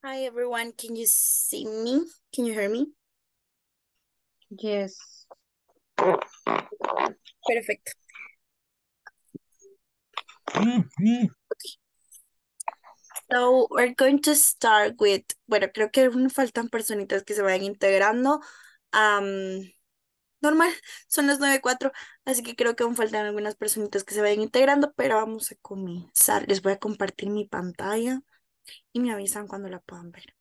Hi everyone, can you see me? Can you hear me? Yes. Perfect. Okay. Mm-hmm. So we're going to start with, bueno, creo que aún faltan personitas que se vayan integrando. Um, normal, son las 9.04, así que creo que aún faltan algunas personitas que se vayan integrando, pero vamos a comenzar. Les voy a compartir mi pantalla y me avisan cuando la puedan ver.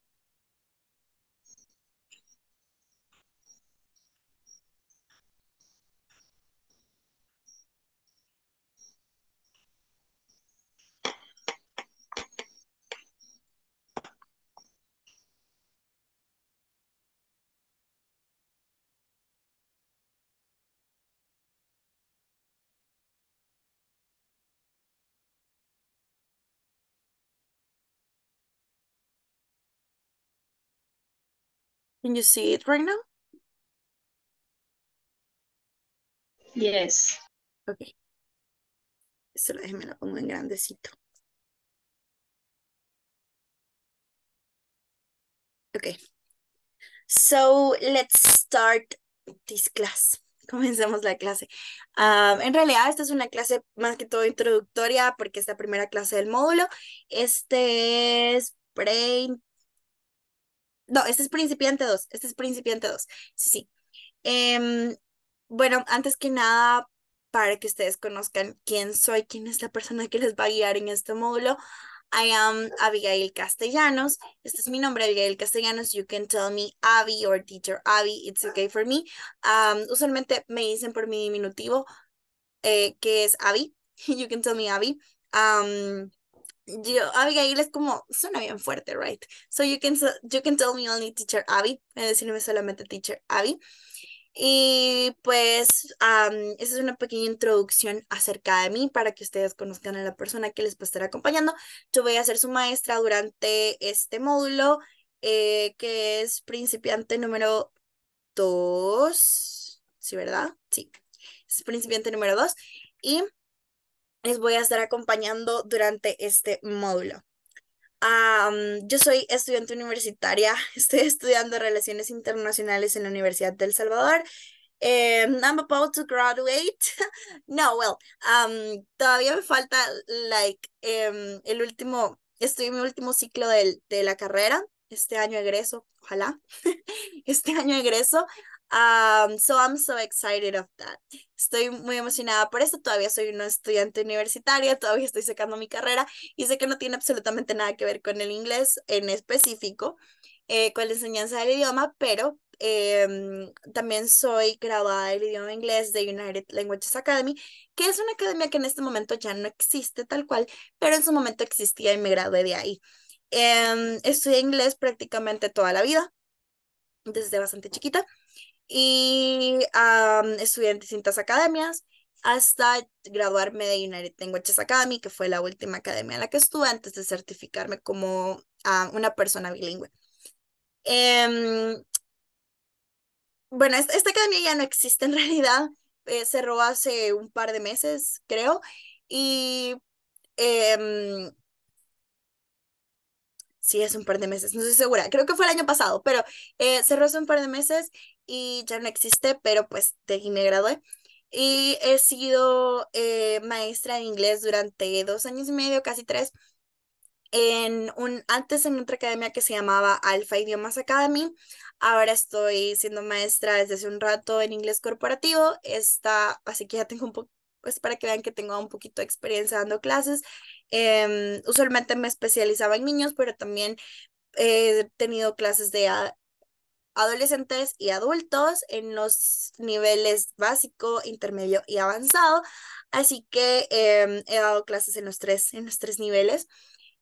Can you see it right now? Yes. Ok. eso déjeme lo en grandecito. Ok. So, let's start this class. Comencemos la clase. Um, en realidad, esta es una clase más que todo introductoria porque es la primera clase del módulo. Este es pre no, este es principiante 2, este es principiante 2, sí, sí. Em, bueno, antes que nada, para que ustedes conozcan quién soy, quién es la persona que les va a guiar en este módulo, I am Abigail Castellanos. Este es mi nombre, Abigail Castellanos. You can tell me Abby or teacher Abby. It's okay for me. usualmente me dicen por mi diminutivo, eh, que es Abby. You can tell me Abby yo, Abigail es como, suena bien fuerte, right? So you can, you can tell me only teacher Abby, decirme solamente teacher Abby. Y pues, esa es una pequeña introducción acerca de mí para que ustedes conozcan a la persona que les va a estar acompañando. Yo voy a ser su maestra durante este módulo, eh, que es principiante número dos. ¿sí, verdad? Sí, es principiante número dos. Y les voy a estar acompañando durante este módulo. Ah, mm, yo soy estudiante universitaria, estoy estudiando Relaciones Internacionales en la Universidad del Salvador. Eh, I'm about to graduate. no, well, ah, mm, todavía me falta, like, em, el último, estoy en mi último ciclo de, de la carrera. Este año egreso, ojalá. este año egreso so I'm so excited of that. Estoy muy emocionada por esto. Todavía soy una estudiante universitaria, todavía estoy sacando mi carrera y sé que no tiene absolutamente nada que ver con el inglés en específico, eh, con la enseñanza del idioma, pero em, también soy graduada del idioma inglés de United Languages Academy, que es una academia que en este momento ya no existe tal cual, pero en su momento existía y me gradué de ahí. Eh, estudié inglés prácticamente toda la vida, desde bastante chiquita y estudié en distintas academias hasta graduarme de United Language Academy, que fue la última academia en la que estuve antes de certificarme como ah, una persona bilingüe. Em, bueno, esta, academia ya no existe en realidad, eh, cerró hace un par de meses, creo, y em, sí, hace un par de meses, no estoy segura, creo que fue el año pasado, pero eh, cerró hace un par de meses y ya no existe, pero pues de me gradué. ¿eh? Y he sido eh, maestra de inglés durante dos años y medio, casi tres, en un, antes en otra academia que se llamaba Alpha Idiomas Academy. Ahora estoy siendo maestra desde hace un rato en inglés corporativo. Está, así que ya tengo un poco, pues para que vean que tengo un poquito de experiencia dando clases. Em, usualmente me especializaba en niños, pero también he tenido clases de adolescentes y adultos en los niveles básico, intermedio y avanzado. Así que em, he dado clases en los tres, en los tres niveles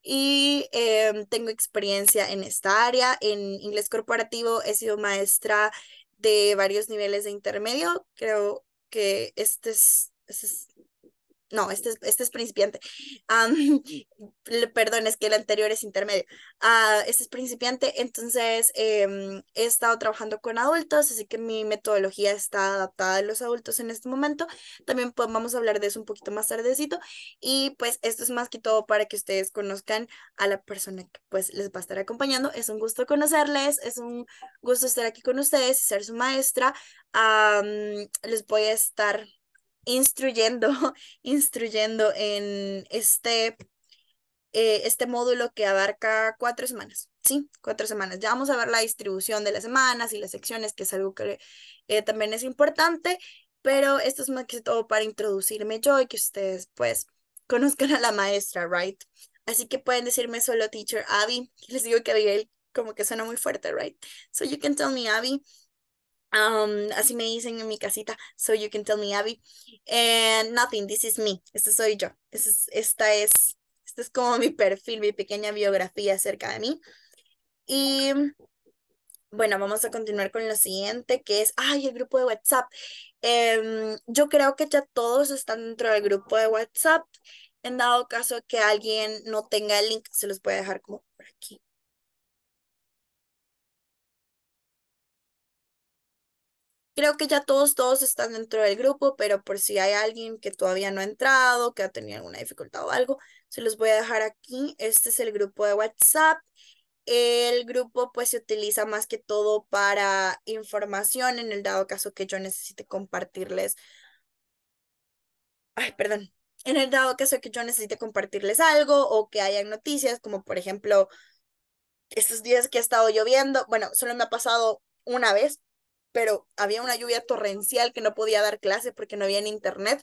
y em, tengo experiencia en esta área. En inglés corporativo he sido maestra de varios niveles de intermedio. Creo que este es, este es no, este es, este principiante. perdón, es que el anterior es intermedio. Ah, este es principiante, entonces em, he estado trabajando con adultos, así que mi metodología está adaptada a los adultos en este momento. También vamos a hablar de eso un poquito más tardecito. Y pues esto es más que todo para que ustedes conozcan a la persona que pues les va a estar acompañando. Es un gusto conocerles, es un gusto estar aquí con ustedes y ser su maestra. les voy a estar instruyendo, instruyendo en este, eh, este módulo que abarca cuatro semanas. Sí, cuatro semanas. Ya vamos a ver la distribución de las semanas y las secciones, que es algo que eh, también es importante, pero esto es más que todo para introducirme yo y que ustedes pues conozcan a la maestra, ¿right? Así que pueden decirme solo teacher Abby. Les digo que Abigail como que suena muy fuerte, ¿right? So you can tell me Abby. Um, así me dicen en mi casita, so you can tell me, Abby. And nothing, this is me. esto soy yo. Este esta es, esta es, como mi perfil, mi pequeña biografía acerca de mí. Y bueno, vamos a continuar con lo siguiente, que es, ay, el grupo de WhatsApp. Em, yo creo que ya todos están dentro del grupo de WhatsApp. En dado caso que alguien no tenga el link, se los voy a dejar como por aquí. Creo que ya todos, todos están dentro del grupo, pero por si hay alguien que todavía no ha entrado, que ha tenido alguna dificultad o algo, se los voy a dejar aquí. Este es el grupo de WhatsApp. El grupo pues se utiliza más que todo para información en el dado caso que yo necesite compartirles. Ay, perdón. En el dado caso que yo necesite compartirles algo o que hayan noticias, como por ejemplo estos días que ha estado lloviendo, bueno, solo me ha pasado una vez, pero había una lluvia torrencial que no podía dar clase porque no había en internet.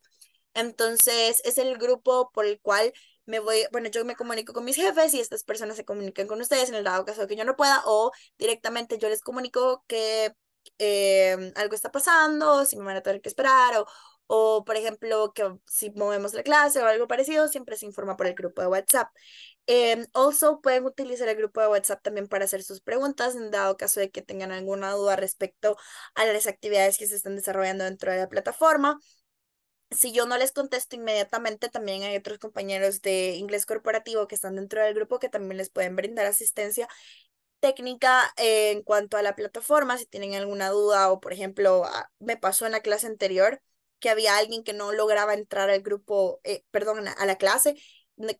Entonces, es el grupo por el cual me voy, bueno, yo me comunico con mis jefes y estas personas se comunican con ustedes en el dado caso de que yo no pueda o directamente yo les comunico que eh, algo está pasando, si me van a tener que esperar o, o por ejemplo que si movemos la clase o algo parecido, siempre se informa por el grupo de WhatsApp. Em, also pueden utilizar el grupo de WhatsApp también para hacer sus preguntas en dado caso de que tengan alguna duda respecto a las actividades que se están desarrollando dentro de la plataforma. Si yo no les contesto inmediatamente, también hay otros compañeros de inglés corporativo que están dentro del grupo que también les pueden brindar asistencia técnica en cuanto a la plataforma, si tienen alguna duda o, por ejemplo, ah, me pasó en la clase anterior que había alguien que no lograba entrar al grupo, eh, perdón, a la clase,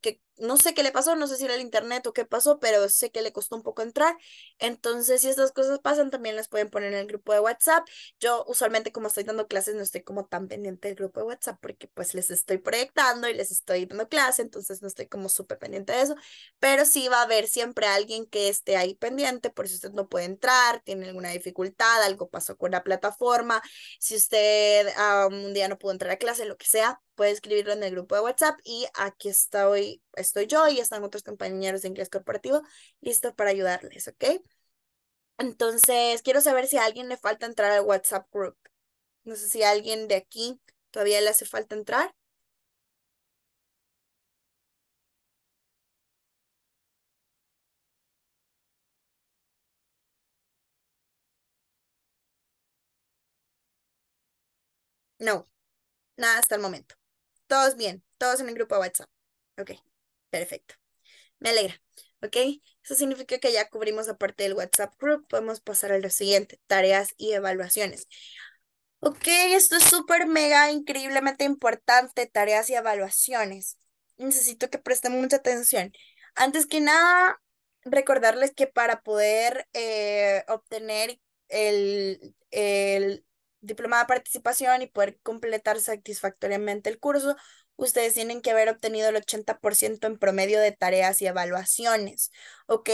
que no sé qué le pasó, no sé si era el internet o qué pasó, pero sé que le costó un poco entrar. Entonces, si estas cosas pasan, también las pueden poner en el grupo de WhatsApp. Yo usualmente como estoy dando clases, no estoy como tan pendiente del grupo de WhatsApp porque pues les estoy proyectando y les estoy dando clase, entonces no estoy como súper pendiente de eso. Pero sí va a haber siempre alguien que esté ahí pendiente por si usted no puede entrar, tiene alguna dificultad, algo pasó con la plataforma, si usted un día no pudo entrar a clase, lo que sea, puede escribirlo en el grupo de WhatsApp y aquí estoy estoy yo y están otros compañeros de inglés corporativo listos para ayudarles, ¿ok? Entonces, quiero saber si a alguien le falta entrar al WhatsApp group. No sé si a alguien de aquí todavía le hace falta entrar. No, nada hasta el momento. Todos bien, todos en el grupo WhatsApp. Ok. Perfecto. Me alegra. ¿Ok? Eso significa que ya cubrimos la parte del WhatsApp Group. Podemos pasar a lo siguiente, tareas y evaluaciones. Ok, esto es súper, mega, increíblemente importante, tareas y evaluaciones. Necesito que presten mucha atención. Antes que nada, recordarles que para poder eh, obtener el, el diploma de participación y poder completar satisfactoriamente el curso, ustedes tienen que haber obtenido el 80% en promedio de tareas y evaluaciones, ¿ok?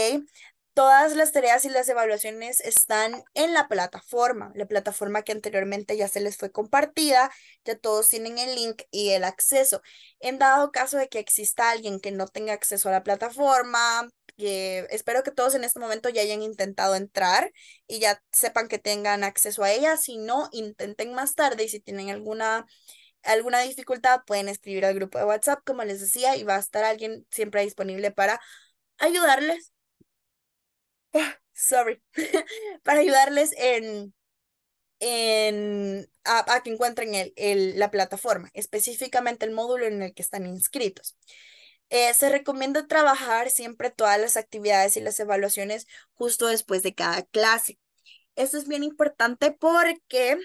Todas las tareas y las evaluaciones están en la plataforma, la plataforma que anteriormente ya se les fue compartida, ya todos tienen el link y el acceso. En dado caso de que exista alguien que no tenga acceso a la plataforma, que espero que todos en este momento ya hayan intentado entrar y ya sepan que tengan acceso a ella. Si no, intenten más tarde y si tienen alguna alguna dificultad, pueden escribir al grupo de WhatsApp, como les decía, y va a estar alguien siempre disponible para ayudarles. Ah, sorry. para ayudarles en, a, que encuentren el, la plataforma, específicamente el módulo en el que están inscritos. Eh, se recomienda trabajar siempre todas las actividades y las evaluaciones justo después de cada clase. Esto es bien importante porque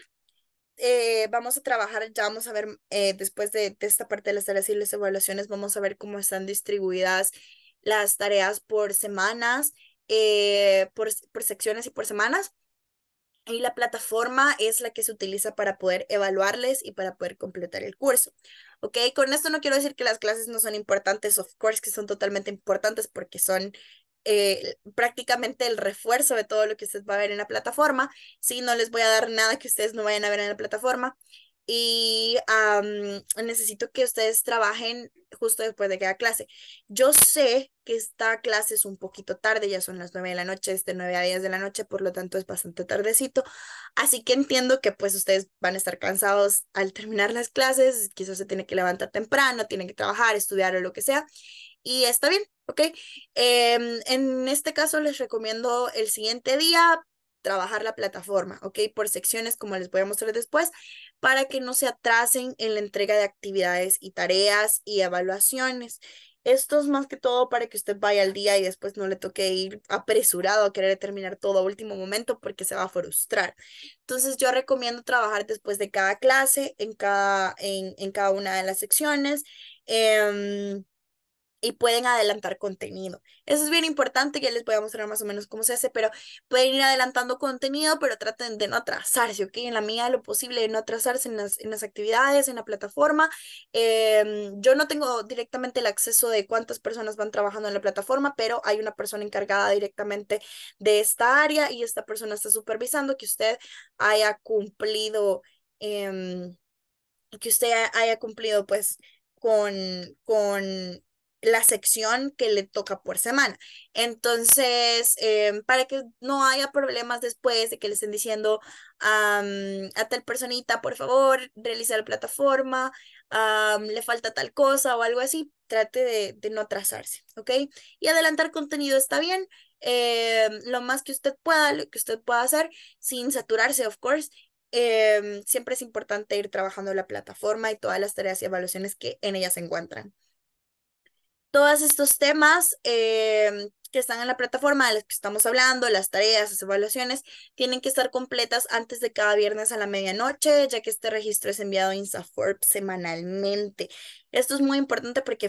eh, vamos a trabajar, ya vamos a ver eh, después de, esta parte de las tareas y las evaluaciones, vamos a ver cómo están distribuidas las tareas por semanas, eh, por, por secciones y por semanas. Y la plataforma es la que se utiliza para poder evaluarles y para poder completar el curso. ¿Ok? Con esto no quiero decir que las clases no son importantes, of course que son totalmente importantes porque son eh, prácticamente el refuerzo de todo lo que ustedes va a ver en la plataforma. Sí, no les voy a dar nada que ustedes no vayan a ver en la plataforma. Y necesito que ustedes trabajen justo después de cada clase. Yo sé que esta clase es un poquito tarde, ya son las 9 de la noche, es de 9 a 10 de la noche, por lo tanto es bastante tardecito. Así que entiendo que pues ustedes van a estar cansados al terminar las clases, quizás se tiene que levantar temprano, tienen que trabajar, estudiar o lo que sea. Y está bien, ¿ok? Em, en este caso les recomiendo el siguiente día trabajar la plataforma, ¿ok? Por secciones, como les voy a mostrar después, para que no se atrasen en la entrega de actividades y tareas y evaluaciones. Esto es más que todo para que usted vaya al día y después no le toque ir apresurado a querer terminar todo a último momento porque se va a frustrar. Entonces yo recomiendo trabajar después de cada clase, en cada, en, cada una de las secciones. Em, y pueden adelantar contenido. Eso es bien importante, ya les voy a mostrar más o menos cómo se hace, pero pueden ir adelantando contenido, pero traten de no atrasarse, ¿ok? En la mía, lo posible, de no atrasarse en las, en las actividades, en la plataforma. Eh, yo no tengo directamente el acceso de cuántas personas van trabajando en la plataforma, pero hay una persona encargada directamente de esta área y esta persona está supervisando que usted haya cumplido, em, que usted haya cumplido pues con, con la sección que le toca por semana. Entonces, em, para que no haya problemas después de que le estén diciendo a tal personita, por favor, realiza la plataforma, le falta tal cosa o algo así, trate de, no atrasarse, ¿ok? Y adelantar contenido está bien, em, lo más que usted pueda, lo que usted pueda hacer, sin saturarse, of course, em, siempre es importante ir trabajando la plataforma y todas las tareas y evaluaciones que en ella se encuentran todos estos temas eh, que están en la plataforma de las que estamos hablando, las tareas, las evaluaciones, tienen que estar completas antes de cada viernes a la medianoche, ya que este registro es enviado a InstaForp semanalmente. Esto es muy importante porque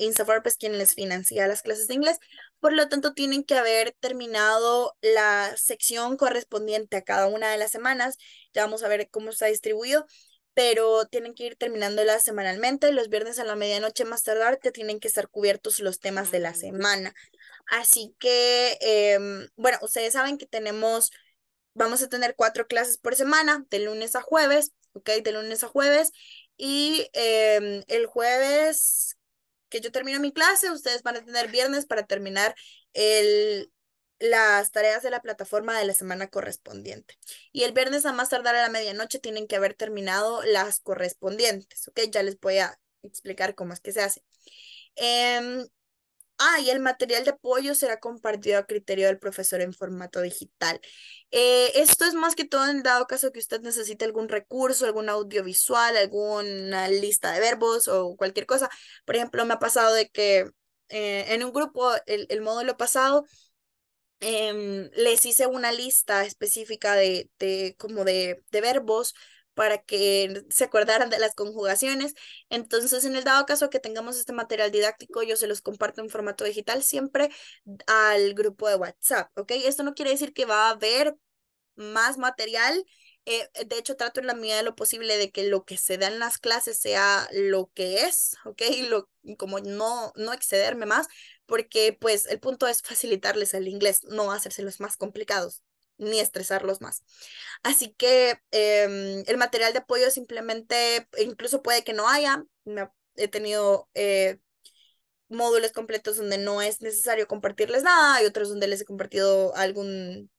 InstaForp es quien les financia las clases de inglés, por lo tanto tienen que haber terminado la sección correspondiente a cada una de las semanas. Ya vamos a ver cómo está distribuido pero tienen que ir terminándola semanalmente. Los viernes a la medianoche más tardar que tienen que estar cubiertos los temas de la semana. Así que, em, bueno, ustedes saben que tenemos, vamos a tener cuatro clases por semana, de lunes a jueves, ¿ok? De lunes a jueves. Y em, el jueves que yo termino mi clase, ustedes van a tener viernes para terminar el, las tareas de la plataforma de la semana correspondiente. Y el viernes a más tardar a la medianoche tienen que haber terminado las correspondientes, ¿ok? Ya les voy a explicar cómo es que se hace. Em, ah, y el material de apoyo será compartido a criterio del profesor en formato digital. Eh, esto es más que todo en dado caso que usted necesite algún recurso, algún audiovisual, alguna lista de verbos o cualquier cosa. Por ejemplo, me ha pasado de que eh, en un grupo, el, el módulo pasado, Em, les hice una lista específica de, como de, de verbos para que se acordaran de las conjugaciones. Entonces, en el dado caso que tengamos este material didáctico, yo se los comparto en formato digital siempre al grupo de WhatsApp, ¿ok? Esto no quiere decir que va a haber más material. Eh, de hecho, trato en la medida de lo posible de que lo que se da en las clases sea lo que es, ¿ok? Lo, como no, no excederme más, porque pues el punto es facilitarles el inglés, no hacerse los más complicados ni estresarlos más. Así que em, el material de apoyo simplemente, incluso puede que no haya, he tenido eh, módulos completos donde no es necesario compartirles nada, y otros donde les he compartido algún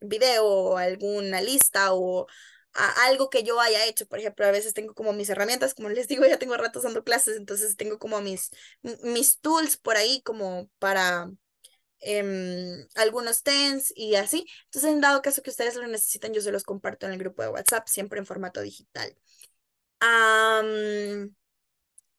video o alguna lista o algo que yo haya hecho. Por ejemplo, a veces tengo como mis herramientas, como les digo, ya tengo ratos dando clases, entonces tengo como mis, mis tools por ahí como para em, algunos TENS y así. Entonces, en dado caso que ustedes lo necesitan, yo se los comparto en el grupo de WhatsApp, siempre en formato digital.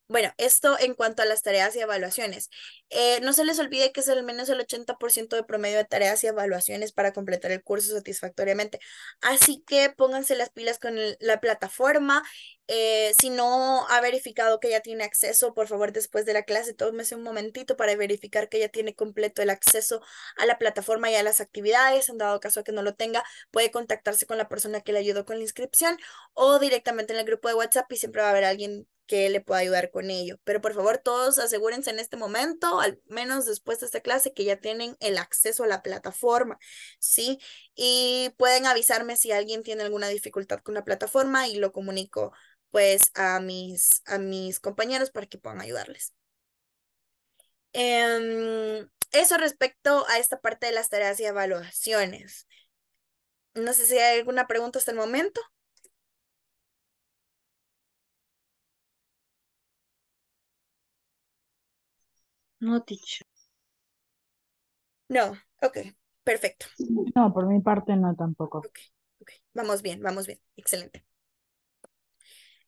bueno, esto en cuanto a las tareas y evaluaciones. Eh, no se les olvide que es al menos el 80% de promedio de tareas y evaluaciones para completar el curso satisfactoriamente. Así que pónganse las pilas con la plataforma. Eh, si no ha verificado que ya tiene acceso, por favor, después de la clase, tómese un momentito para verificar que ya tiene completo el acceso a la plataforma y a las actividades. En dado caso a que no lo tenga, puede contactarse con la persona que le ayudó con la inscripción o directamente en el grupo de WhatsApp y siempre va a haber alguien que le pueda ayudar con ello. Pero por favor, todos asegúrense en este momento al menos después de esta clase que ya tienen el acceso a la plataforma, ¿sí? Y pueden avisarme si alguien tiene alguna dificultad con la plataforma y lo comunico pues a mis, a mis compañeros para que puedan ayudarles. Em, eso respecto a esta parte de las tareas y evaluaciones. No sé si hay alguna pregunta hasta el momento. No, No, ok, perfecto. No, por mi parte no tampoco. Ok, ok, vamos bien, vamos bien, excelente.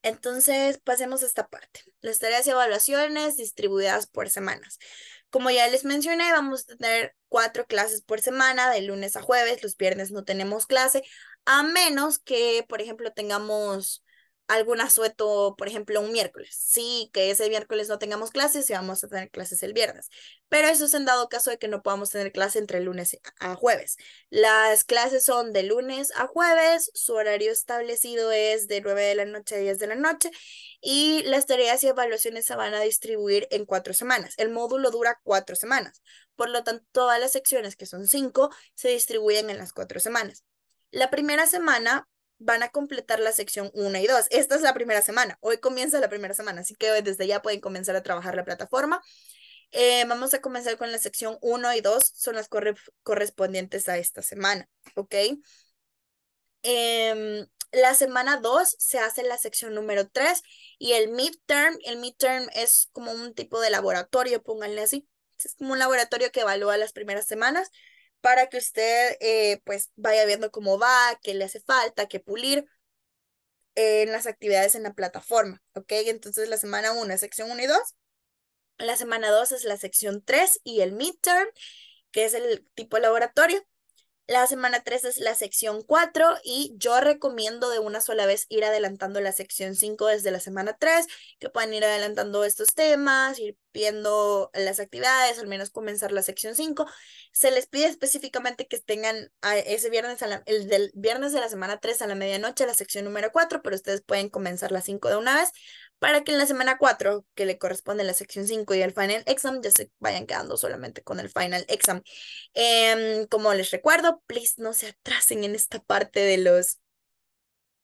Entonces, pasemos a esta parte. Las tareas y evaluaciones distribuidas por semanas. Como ya les mencioné, vamos a tener cuatro clases por semana, de lunes a jueves, los viernes no tenemos clase, a menos que, por ejemplo, tengamos algún asueto, por ejemplo, un miércoles. Sí, que ese miércoles no tengamos clases y vamos a tener clases el viernes. Pero eso es en dado caso de que no podamos tener clases entre lunes a jueves. Las clases son de lunes a jueves, su horario establecido es de 9 de la noche a 10 de la noche y las tareas y evaluaciones se van a distribuir en cuatro semanas. El módulo dura cuatro semanas. Por lo tanto, todas las secciones, que son cinco, se distribuyen en las cuatro semanas. La primera semana van a completar la sección 1 y 2. Esta es la primera semana, hoy comienza la primera semana, así que desde ya pueden comenzar a trabajar la plataforma. Eh, vamos a comenzar con la sección 1 y 2, son las correspondientes a esta semana, ¿ok? Em, la semana 2 se hace la sección número 3 y el midterm, el midterm es como un tipo de laboratorio, pónganle así, es como un laboratorio que evalúa las primeras semanas para que usted eh, pues vaya viendo cómo va, qué le hace falta, qué pulir eh, en las actividades en la plataforma, ¿ok? Entonces la semana 1 es sección 1 y 2, la semana 2 es la sección 3 y el midterm, que es el tipo laboratorio. La semana 3 es la sección 4 y yo recomiendo de una sola vez ir adelantando la sección 5 desde la semana 3, que puedan ir adelantando estos temas, ir viendo las actividades, al menos comenzar la sección 5. Se les pide específicamente que tengan ah, ese viernes, el del viernes de la semana 3 a la medianoche, la sección número 4, pero ustedes pueden comenzar la 5 de una vez para que en la semana 4, que le corresponde la sección 5 y el final exam, ya se vayan quedando solamente con el final exam. Em, como les recuerdo, please no se atrasen en esta parte de los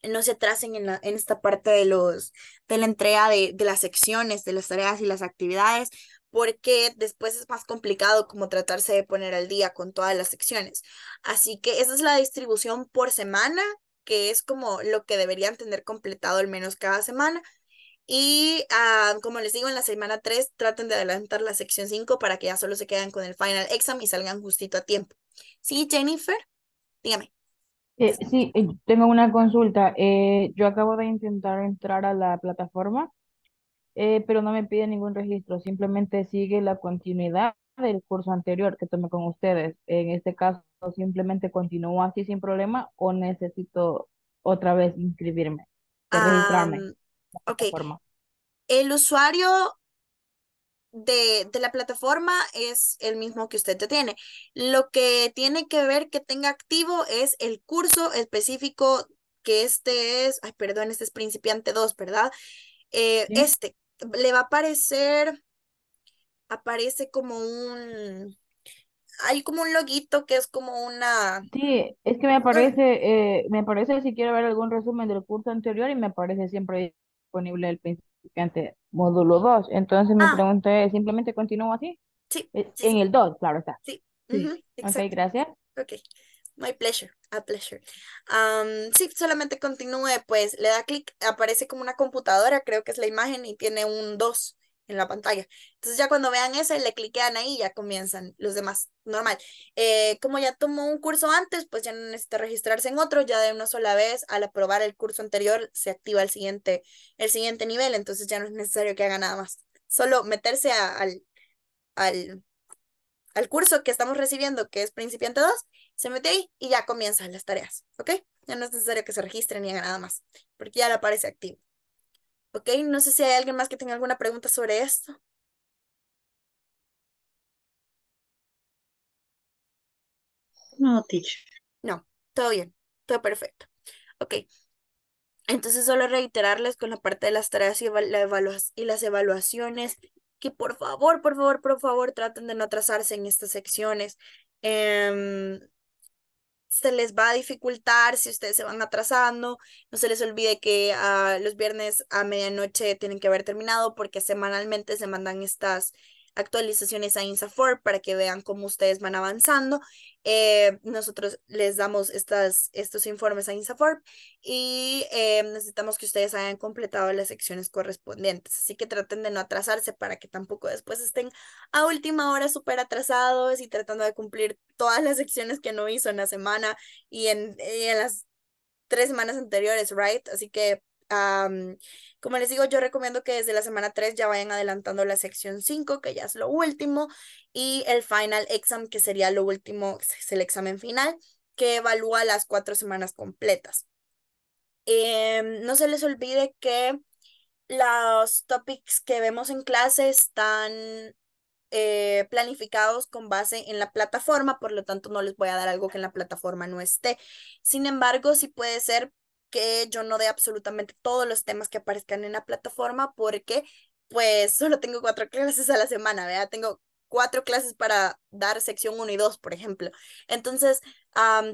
no se atrasen en, en esta parte de, los, de la entrega de, las secciones, de las tareas y las actividades, porque después es más complicado como tratarse de poner al día con todas las secciones. Así que esa es la distribución por semana, que es como lo que deberían tener completado al menos cada semana. Y ah, como les digo, en la semana 3 traten de adelantar la sección 5 para que ya solo se queden con el final exam y salgan justito a tiempo. Sí, Jennifer, dígame. Eh, sí, eh, tengo una consulta. Eh, yo acabo de intentar entrar a la plataforma, pero no me pide ningún registro. Simplemente sigue la continuidad del curso anterior que tomé con ustedes. En este caso, simplemente continúo así sin problema o necesito otra vez inscribirme, o registrarme. El usuario de, la plataforma es el mismo que usted tiene. Lo que tiene que ver que tenga activo es el curso específico que este es, ay, perdón, este es principiante 2, ¿verdad? Eh, este le va a aparecer, aparece como un, hay como un loguito que es como una... Sí, es que me aparece, eh, me aparece si quiero ver algún resumen del curso anterior y me aparece siempre disponible el principio módulo 2. Entonces me pregunté ah. pregunta ¿simplemente continúo así? Sí. E, en el 2, claro está. Sí. Ok, gracias. Ok. My pleasure, a pleasure. sí, solamente continúe, pues le da clic, aparece como una computadora, creo que es la imagen, y tiene un 2 en la pantalla. Entonces ya cuando vean ese, le cliquean ahí y ya comienzan los demás, normal. Eh, como ya tomó un curso antes, pues ya no necesita registrarse en otro, ya de una sola vez, al aprobar el curso anterior, se activa el siguiente, el siguiente nivel, entonces ya no es necesario que haga nada más. Solo meterse al, al, al curso que estamos recibiendo, que es principiante 2, se mete ahí y ya comienzan las tareas, ¿ok? Ya no es necesario que se registren ni haga nada más, porque ya le aparece activo. Ok, no sé si hay alguien más que tenga alguna pregunta sobre esto. No, teacher. No, todo bien, todo perfecto. Ok. Entonces, solo reiterarles con la parte de las tareas y, y las evaluaciones que por favor, por favor, por favor, traten de no atrasarse en estas secciones. Em, se les va a dificultar si ustedes se van atrasando. No se les olvide que ah, los viernes a medianoche tienen que haber terminado porque semanalmente se mandan estas actualizaciones a INSAFOR para que vean cómo ustedes van avanzando. Eh, nosotros les damos estas, estos informes a INSAFOR y eh, necesitamos que ustedes hayan completado las secciones correspondientes. Así que traten de no atrasarse para que tampoco después estén a última hora súper atrasados y tratando de cumplir todas las secciones que no hizo en la semana y en, y en las tres semanas anteriores, ¿right? Así que como les digo, yo recomiendo que desde la semana 3 ya vayan adelantando la sección 5, que ya es lo último, y el final exam, que sería lo último, es el examen final, que evalúa las cuatro semanas completas. Em, no se les olvide que los topics que vemos en clase están eh, planificados con base en la plataforma, por lo tanto no les voy a dar algo que en la plataforma no esté. Sin embargo, sí puede ser que yo no dé absolutamente todos los temas que aparezcan en la plataforma porque pues solo tengo cuatro clases a la semana, ¿verdad? Tengo cuatro clases para dar sección 1 y dos, por ejemplo. Entonces,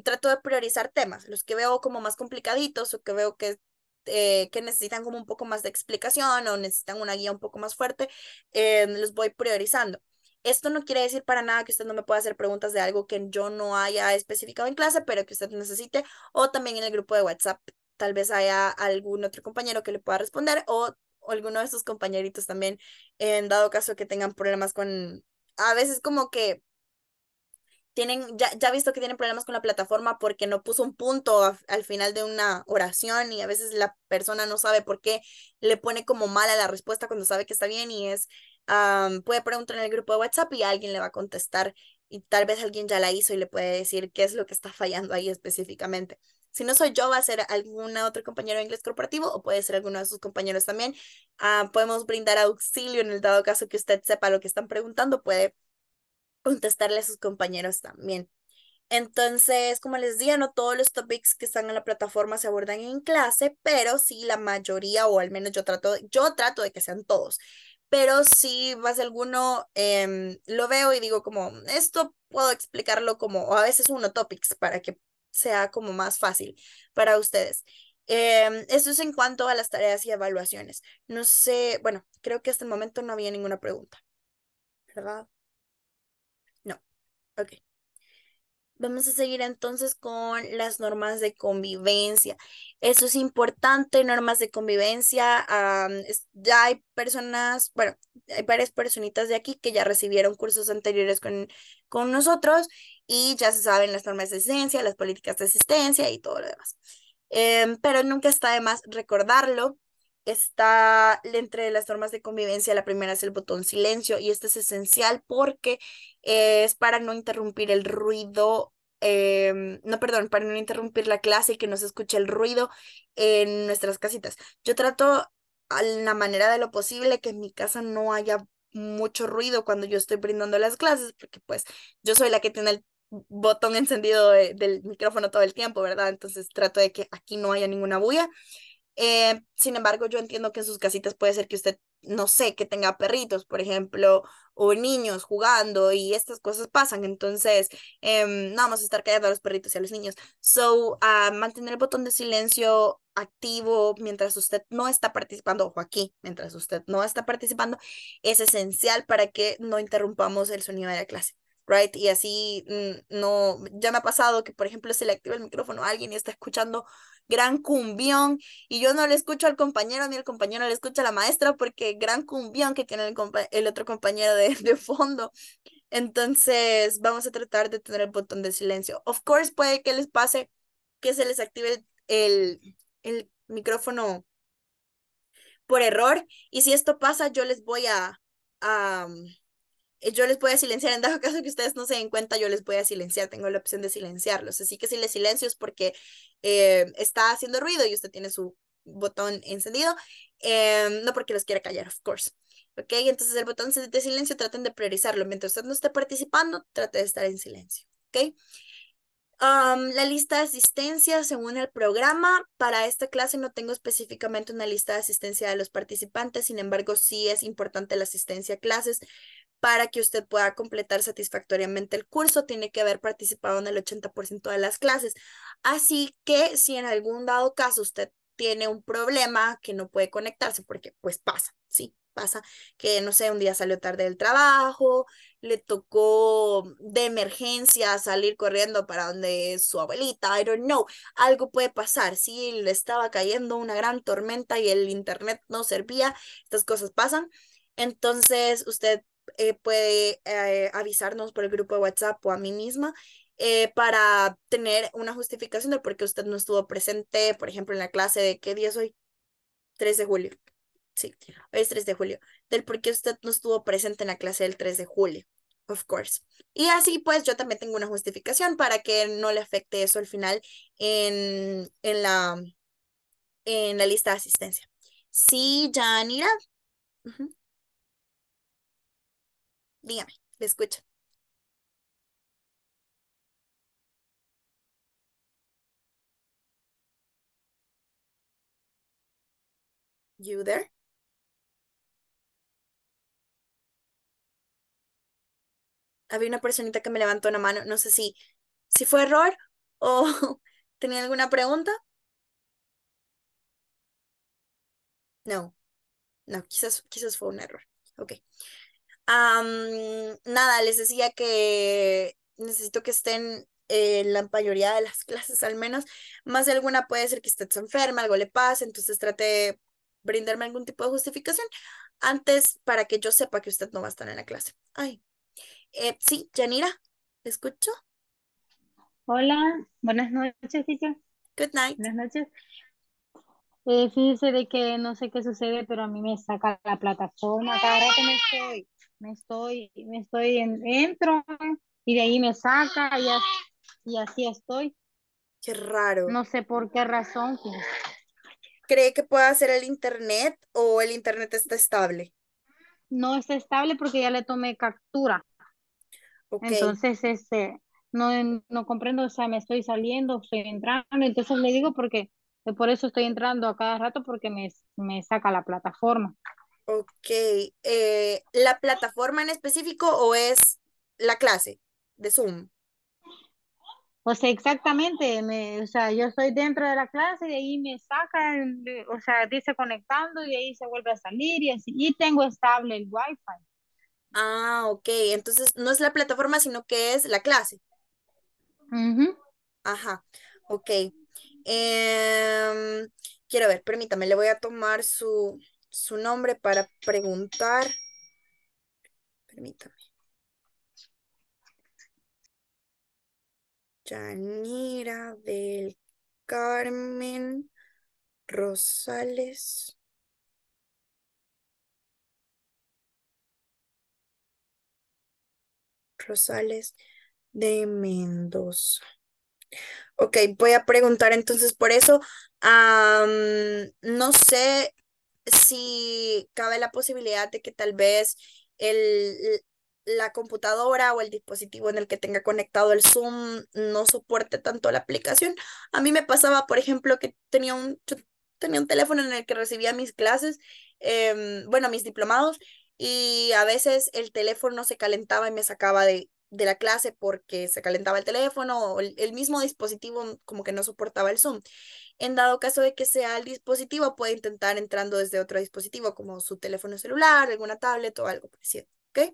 trato de priorizar temas, los que veo como más complicaditos o que veo que, eh, que necesitan como un poco más de explicación o necesitan una guía un poco más fuerte, eh, los voy priorizando. Esto no quiere decir para nada que usted no me pueda hacer preguntas de algo que yo no haya especificado en clase, pero que usted necesite, o también en el grupo de WhatsApp tal vez haya algún otro compañero que le pueda responder o, alguno de sus compañeritos también, en dado caso que tengan problemas con, a veces como que tienen, ya, ya he visto que tienen problemas con la plataforma porque no puso un punto al final de una oración y a veces la persona no sabe por qué le pone como mala la respuesta cuando sabe que está bien y es, puede preguntar en el grupo de WhatsApp y alguien le va a contestar y tal vez alguien ya la hizo y le puede decir qué es lo que está fallando ahí específicamente. Si no soy yo, va a ser algún otro compañero inglés corporativo o puede ser alguno de sus compañeros también. Ah, podemos brindar auxilio en el dado caso que usted sepa lo que están preguntando, puede contestarle a sus compañeros también. Entonces, como les decía, no todos los topics que están en la plataforma se abordan en clase, pero sí la mayoría, o al menos yo trato, yo trato de que sean todos. Pero si más alguno em, lo veo y digo como, esto puedo explicarlo como, o a veces uno topics para que sea como más fácil para ustedes. Eh, esto es en cuanto a las tareas y evaluaciones. No sé, bueno, creo que hasta el momento no había ninguna pregunta, ¿verdad? No, ok. Vamos a seguir entonces con las normas de convivencia. Eso es importante, normas de convivencia. ya hay personas, bueno, hay varias personitas de aquí que ya recibieron cursos anteriores con, con nosotros y ya se saben las normas de asistencia, las políticas de asistencia y todo lo demás. Em, pero nunca está de más recordarlo. Está entre las normas de convivencia, la primera es el botón silencio y esto es esencial porque es para no interrumpir el ruido em, no, perdón, para no interrumpir la clase y que no se escuche el ruido en nuestras casitas. Yo trato a la manera de lo posible que en mi casa no haya mucho ruido cuando yo estoy brindando las clases, porque pues yo soy la que tiene el botón encendido del micrófono todo el tiempo, ¿verdad? Entonces trato de que aquí no haya ninguna bulla. Eh, sin embargo, yo entiendo que en sus casitas puede ser que usted, no sé, que tenga perritos, por ejemplo, o niños jugando y estas cosas pasan. Entonces, em, no vamos a estar callando a los perritos y a los niños. So, a ah, mantener el botón de silencio activo mientras usted no está participando, o aquí, mientras usted no está participando, es esencial para que no interrumpamos el sonido de la clase right? Y así mm, no, ya me ha pasado que, por ejemplo, se le activa el micrófono a alguien y está escuchando gran cumbión y yo no le escucho al compañero ni el compañero le escucha a la maestra porque gran cumbión que tiene el, el otro compañero de, fondo. Entonces, vamos a tratar de tener el botón de silencio. Of course, puede que les pase que se les active el, el, micrófono por error y si esto pasa, yo les voy a eh, yo les voy a silenciar, en dado caso que ustedes no se den cuenta, yo les voy a silenciar, tengo la opción de silenciarlos, así que si les silencio es porque eh, está haciendo ruido y usted tiene su botón encendido, em, no porque los quiera callar, of course. ¿Ok? Entonces el botón de silencio traten de priorizarlo. Mientras usted no esté participando, trate de estar en silencio. ¿Ok? Um, la lista de asistencia según el programa. Para esta clase no tengo específicamente una lista de asistencia de los participantes, sin embargo, sí es importante la asistencia a clases para que usted pueda completar satisfactoriamente el curso, tiene que haber participado en el 80% de las clases. Así que si en algún dado caso usted tiene un problema que no puede conectarse, porque pues pasa, sí, pasa que, no sé, un día salió tarde del trabajo, le tocó de emergencia salir corriendo para donde su abuelita, I don't know, algo puede pasar, si sí, le estaba cayendo una gran tormenta y el internet no servía, estas cosas pasan. Entonces, usted eh, puede eh, avisarnos por el grupo de WhatsApp o a mí misma eh, para tener una justificación del por qué usted no estuvo presente, por ejemplo, en la clase de qué día es hoy, 3 de julio. Sí, hoy es 3 de julio, del por qué usted no estuvo presente en la clase del 3 de julio, of course. Y así pues yo también tengo una justificación para que no le afecte eso al final en, en, la, en la lista de asistencia. Sí, Janira. Uh Dígame, le escucho. You there? Había una personita que me levantó una mano. No sé si, si fue error o tenía alguna pregunta. No, no, quizás, quizás fue un error. Ok nada, les decía que necesito que estén en eh, la mayoría de las clases al menos, más de alguna puede ser que usted se enferma, algo le pase, entonces trate de brindarme algún tipo de justificación antes para que yo sepa que usted no va a estar en la clase. Ay, eh, sí, Janira escucho? Hola, buenas noches, Good night. Buenas noches. Eh, fíjese de que no sé qué sucede, pero a mí me saca la plataforma cada rato me estoy me estoy, me estoy en, entro y de ahí me saca y así, estoy. Qué raro. No sé por qué razón. ¿Cree que puede ser el internet o el internet está estable? No está estable porque ya le tomé captura. Entonces, este, no, no comprendo, o sea, me estoy saliendo, estoy entrando, entonces le digo porque eh, por eso estoy entrando a cada rato porque me, me saca la plataforma. Ok, eh, ¿la plataforma en específico o es la clase de Zoom? O pues sea, exactamente, me, o sea, yo estoy dentro de la clase y ahí me sacan, o sea, dice conectando y ahí se vuelve a salir y así, y tengo estable el Wi-Fi. Ah, ok, entonces no es la plataforma, sino que es la clase. Ajá, ok. Em, quiero ver, permítame, le voy a tomar su, su nombre para preguntar. Permítame. Yanira del Carmen Rosales. Rosales de Mendoza. Ok, voy a preguntar entonces por eso. no sé si cabe la posibilidad de que tal vez el, la computadora o el dispositivo en el que tenga conectado el Zoom no soporte tanto la aplicación. A mí me pasaba, por ejemplo, que tenía un, tenía un teléfono en el que recibía mis clases, em, bueno, mis diplomados, y a veces el teléfono se calentaba y me sacaba de, de la clase porque se calentaba el teléfono o el, mismo dispositivo como que no soportaba el Zoom. En dado caso de que sea el dispositivo, puede intentar entrando desde otro dispositivo como su teléfono celular, alguna tablet o algo parecido, ¿ok?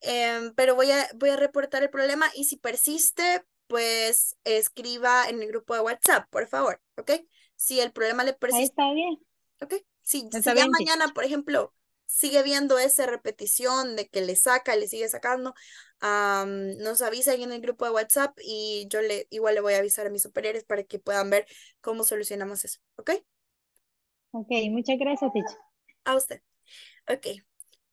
Em, pero voy a, voy a reportar el problema y si persiste, pues escriba en el grupo de WhatsApp, por favor, ¿ok? Si el problema le persiste. Ahí está bien. ¿Ok? Si, si ya mañana, por ejemplo, sigue viendo esa repetición de que le saca, le sigue sacando, nos avisa ahí en el grupo de WhatsApp y yo le, igual le voy a avisar a mis superiores para que puedan ver cómo solucionamos eso, ¿ok? Ok, muchas gracias, Ticha. A usted. Ok.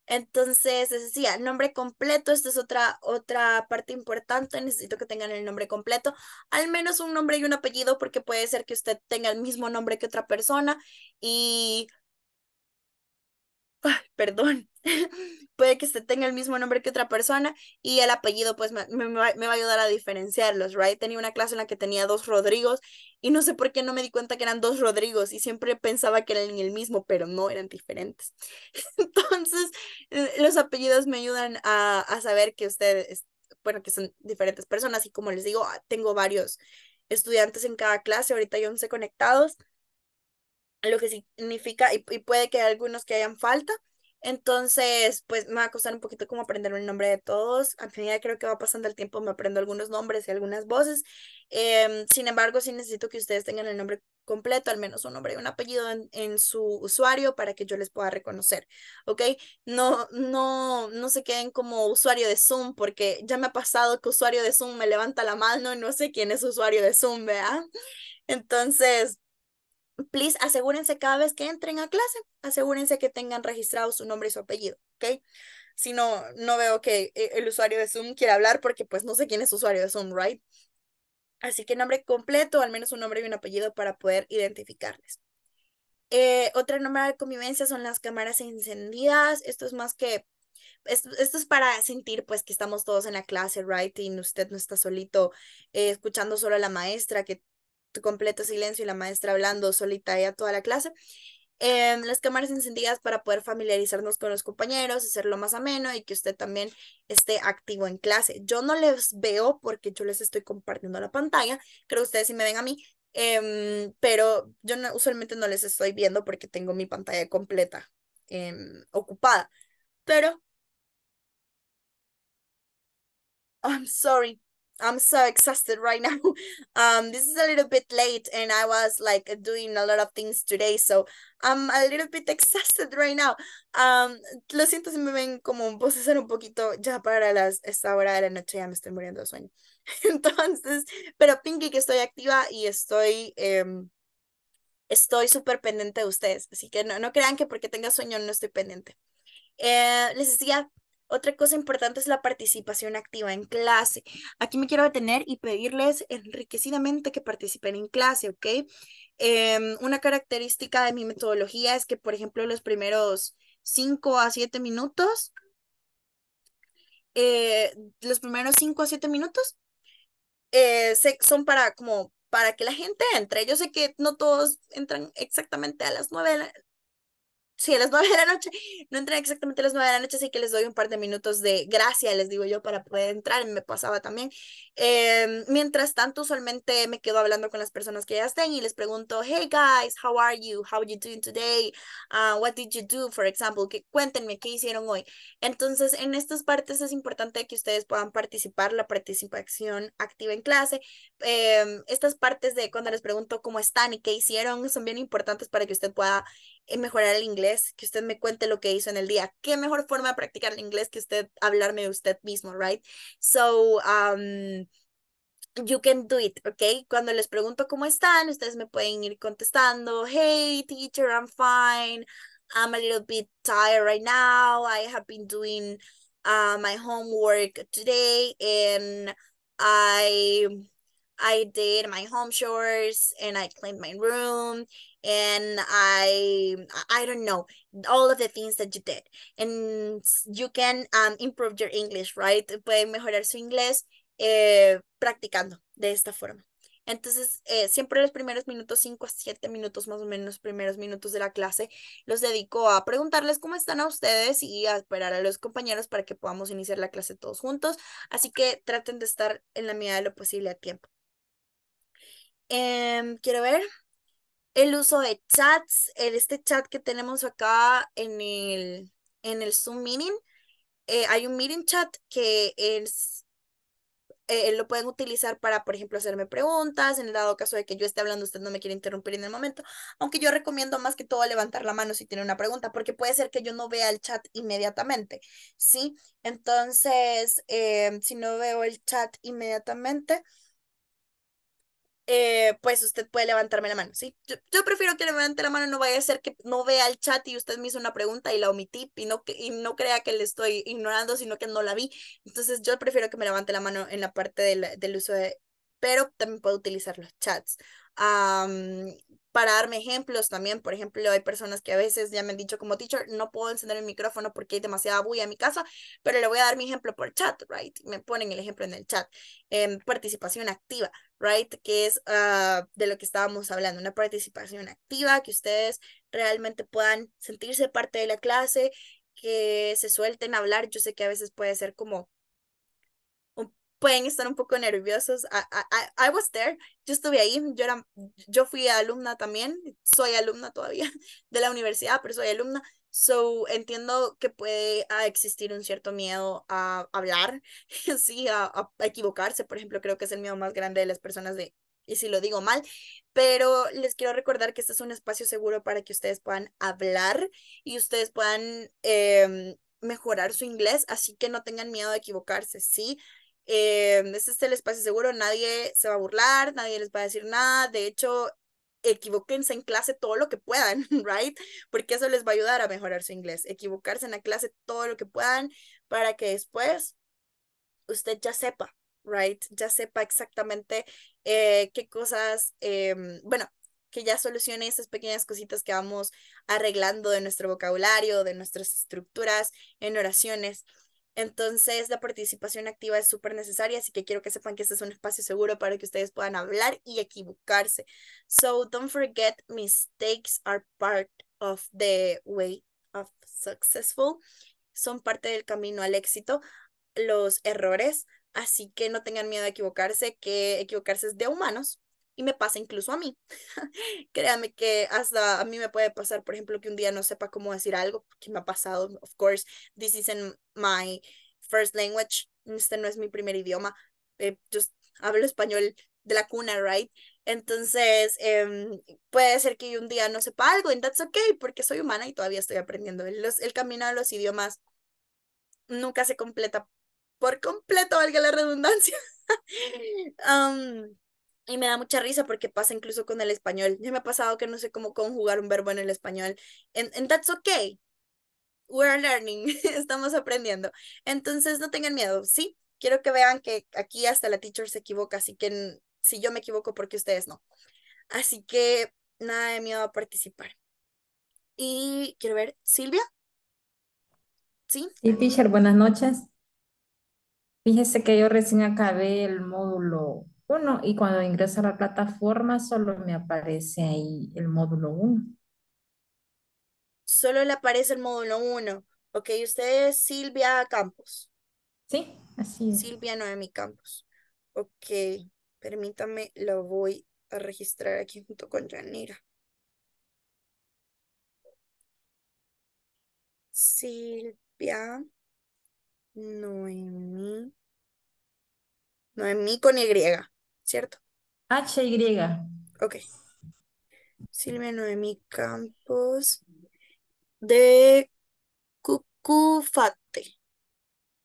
Entonces, decía, nombre completo, esta es otra, otra parte importante, necesito que tengan el nombre completo, al menos un nombre y un apellido, porque puede ser que usted tenga el mismo nombre que otra persona y perdón, puede que usted tenga el mismo nombre que otra persona y el apellido pues me, va a ayudar a diferenciarlos, right? Tenía una clase en la que tenía dos Rodrigos y no sé por qué no me di cuenta que eran dos Rodrigos y siempre pensaba que eran el mismo, pero no, eran diferentes. Entonces, eh, los apellidos me ayudan a, saber que ustedes, bueno, que son diferentes personas y como les digo, ah, tengo varios estudiantes en cada clase, ahorita no 11 conectados lo que significa, y, puede que algunos que hayan falta. Entonces, pues me va a costar un poquito como aprender el nombre de todos. A medida creo que va pasando el tiempo, me aprendo algunos nombres y algunas voces. Em, sin embargo, sí necesito que ustedes tengan el nombre completo, al menos un nombre y un apellido en, su usuario para que yo les pueda reconocer, ¿ok? No, no, no se queden como usuario de Zoom, porque ya me ha pasado que usuario de Zoom me levanta la mano y no sé quién es usuario de Zoom, ¿verdad? Entonces, please asegúrense cada vez que entren a clase, asegúrense que tengan registrado su nombre y su apellido, ¿ok? Si no, no veo que eh, el usuario de Zoom quiera hablar porque pues no sé quién es usuario de Zoom, ¿right? Así que nombre completo, al menos un nombre y un apellido para poder identificarles. Eh, otra norma de convivencia son las cámaras encendidas. Esto es más que, esto, es para sentir pues que estamos todos en la clase, right? Y usted no está solito eh, escuchando solo a la maestra que completo silencio y la maestra hablando solita a toda la clase. Em, las cámaras encendidas para poder familiarizarnos con los compañeros, hacerlo más ameno y que usted también esté activo en clase. Yo no les veo porque yo les estoy compartiendo la pantalla, creo que ustedes sí me ven a mí, em, pero yo usualmente no les estoy viendo porque tengo mi pantalla completa em, ocupada. Pero... I'm sorry. I'm so exhausted right now. Um, this is a little bit late, and I was like doing a lot of things today, so I'm a little bit exhausted right now. Um, lo siento si me ven como procesar un poquito ya para las esta hora de la noche ya me estoy muriendo de sueño. Entonces, pero Pinky que estoy activa y estoy em, estoy súper pendiente de ustedes, así que no no crean que porque tenga sueño no estoy pendiente. Eh, les decía otra cosa importante es la participación activa en clase. Aquí me quiero detener y pedirles enriquecidamente que participen en clase, ¿ok? Em, una característica de mi metodología es que, por ejemplo, los primeros 5 a 7 minutos, eh, los primeros 5 a 7 minutos eh, son para como para que la gente entre. Yo sé que no todos entran exactamente a las 9 sí, a las nueve de la noche, no entré exactamente a las nueve de la noche, así que les doy un par de minutos de gracia, les digo yo, para poder entrar, me pasaba también. Em, mientras tanto, usualmente me quedo hablando con las personas que ya estén y les pregunto, hey guys, how are you? How are you doing today? Ah, what did you do, for example? Que cuéntenme, ¿qué hicieron hoy? Entonces, en estas partes es importante que ustedes puedan participar, la participación activa en clase. Em, estas partes de cuando les pregunto cómo están y qué hicieron son bien importantes para que usted pueda eh, mejorar el inglés, que usted me cuente lo que hizo en el día. ¿Qué mejor forma de practicar el inglés que usted hablarme de usted mismo, right? So, um, you can do it, okay? Cuando les pregunto cómo están, ustedes me pueden ir contestando, hey, teacher, I'm fine. I'm a little bit tired right now. I have been doing uh, my homework today and I I did my home chores and I cleaned my room and I I don't know all of the things that you did and you can um, improve your English, right? Pueden mejorar su inglés eh, practicando de esta forma. Entonces, eh, siempre los primeros minutos, cinco a siete minutos más o menos, primeros minutos de la clase, los dedico a preguntarles cómo están a ustedes y a esperar a los compañeros para que podamos iniciar la clase todos juntos. Así que traten de estar en la medida de lo posible a tiempo. Em, quiero ver. El uso de chats, el, este chat que tenemos acá en el, en el Zoom Meeting, eh, hay un meeting chat que es, eh, lo pueden utilizar para, por ejemplo, hacerme preguntas, en el dado caso de que yo esté hablando, usted no me quiere interrumpir en el momento, aunque yo recomiendo más que todo levantar la mano si tiene una pregunta, porque puede ser que yo no vea el chat inmediatamente, ¿sí? Entonces, em, si no veo el chat inmediatamente, eh, pues usted puede levantarme la mano, ¿sí? Yo, prefiero que levante la mano, no vaya a ser que no vea el chat y usted me hizo una pregunta y la omití y no, y no crea que le estoy ignorando, sino que no la vi. Entonces yo prefiero que me levante la mano en la parte del, uso de... Pero también puedo utilizar los chats para darme ejemplos también. Por ejemplo, hay personas que a veces ya me han dicho como teacher, no puedo encender el micrófono porque hay demasiada bulla en mi casa, pero le voy a dar mi ejemplo por chat, right? Me ponen el ejemplo en el chat. Em, participación activa, right? Que es ah, de lo que estábamos hablando, una participación activa, que ustedes realmente puedan sentirse parte de la clase, que se suelten a hablar. Yo sé que a veces puede ser como pueden estar un poco nerviosos. I, was there, yo estuve ahí, yo, era, yo fui alumna también, soy alumna todavía de la universidad, pero soy alumna. So, entiendo que puede ah, existir un cierto miedo a hablar, sí, a, equivocarse, por ejemplo, creo que es el miedo más grande de las personas de, y si lo digo mal, pero les quiero recordar que este es un espacio seguro para que ustedes puedan hablar y ustedes puedan em, mejorar su inglés, así que no tengan miedo de equivocarse, sí, eh, este es el espacio seguro, nadie se va a burlar, nadie les va a decir nada. De hecho, equivóquense en clase todo lo que puedan, ¿right? Porque eso les va a ayudar a mejorar su inglés. Equivocarse en la clase todo lo que puedan para que después usted ya sepa, ¿right? Ya sepa exactamente eh, qué cosas, em, bueno, que ya solucione esas pequeñas cositas que vamos arreglando de nuestro vocabulario, de nuestras estructuras en oraciones. Entonces, la participación activa es súper necesaria, así que quiero que sepan que este es un espacio seguro para que ustedes puedan hablar y equivocarse. So, don't forget, mistakes are part of the way of successful. Son parte del camino al éxito, los errores. Así que no tengan miedo a equivocarse, que equivocarse es de humanos. Y me pasa incluso a mí. Créame que hasta a mí me puede pasar, por ejemplo, que un día no sepa cómo decir algo, que me ha pasado, of course, this isn't my first language, este no es mi primer idioma, eh, yo hablo español de la cuna, right? Entonces, em, puede ser que un día no sepa algo, and that's okay, porque soy humana y todavía estoy aprendiendo. el camino a los idiomas nunca se completa por completo, valga la redundancia. um, Y me da mucha risa porque pasa incluso con el español. Ya me ha pasado que no sé cómo conjugar un verbo en el español. en that's okay. We're learning. Estamos aprendiendo. Entonces, no tengan miedo, ¿sí? Quiero que vean que aquí hasta la teacher se equivoca, así que si yo me equivoco, porque ustedes no. Así que nada de miedo a participar. Y quiero ver, Silvia. ¿Sí? Sí, teacher, buenas noches. Fíjese que yo recién acabé el módulo y cuando ingresa a la plataforma solo me aparece ahí el módulo 1. Solo le aparece el módulo 1. Ok, usted es Silvia Campos. Sí, así es. Silvia Noemi Campos. Ok, permítame, lo voy a registrar aquí junto con Janira. Silvia Noemí. Noemí con Y. ¿cierto? HY. Ok. Silvia Noemí Campos. De Cucufate.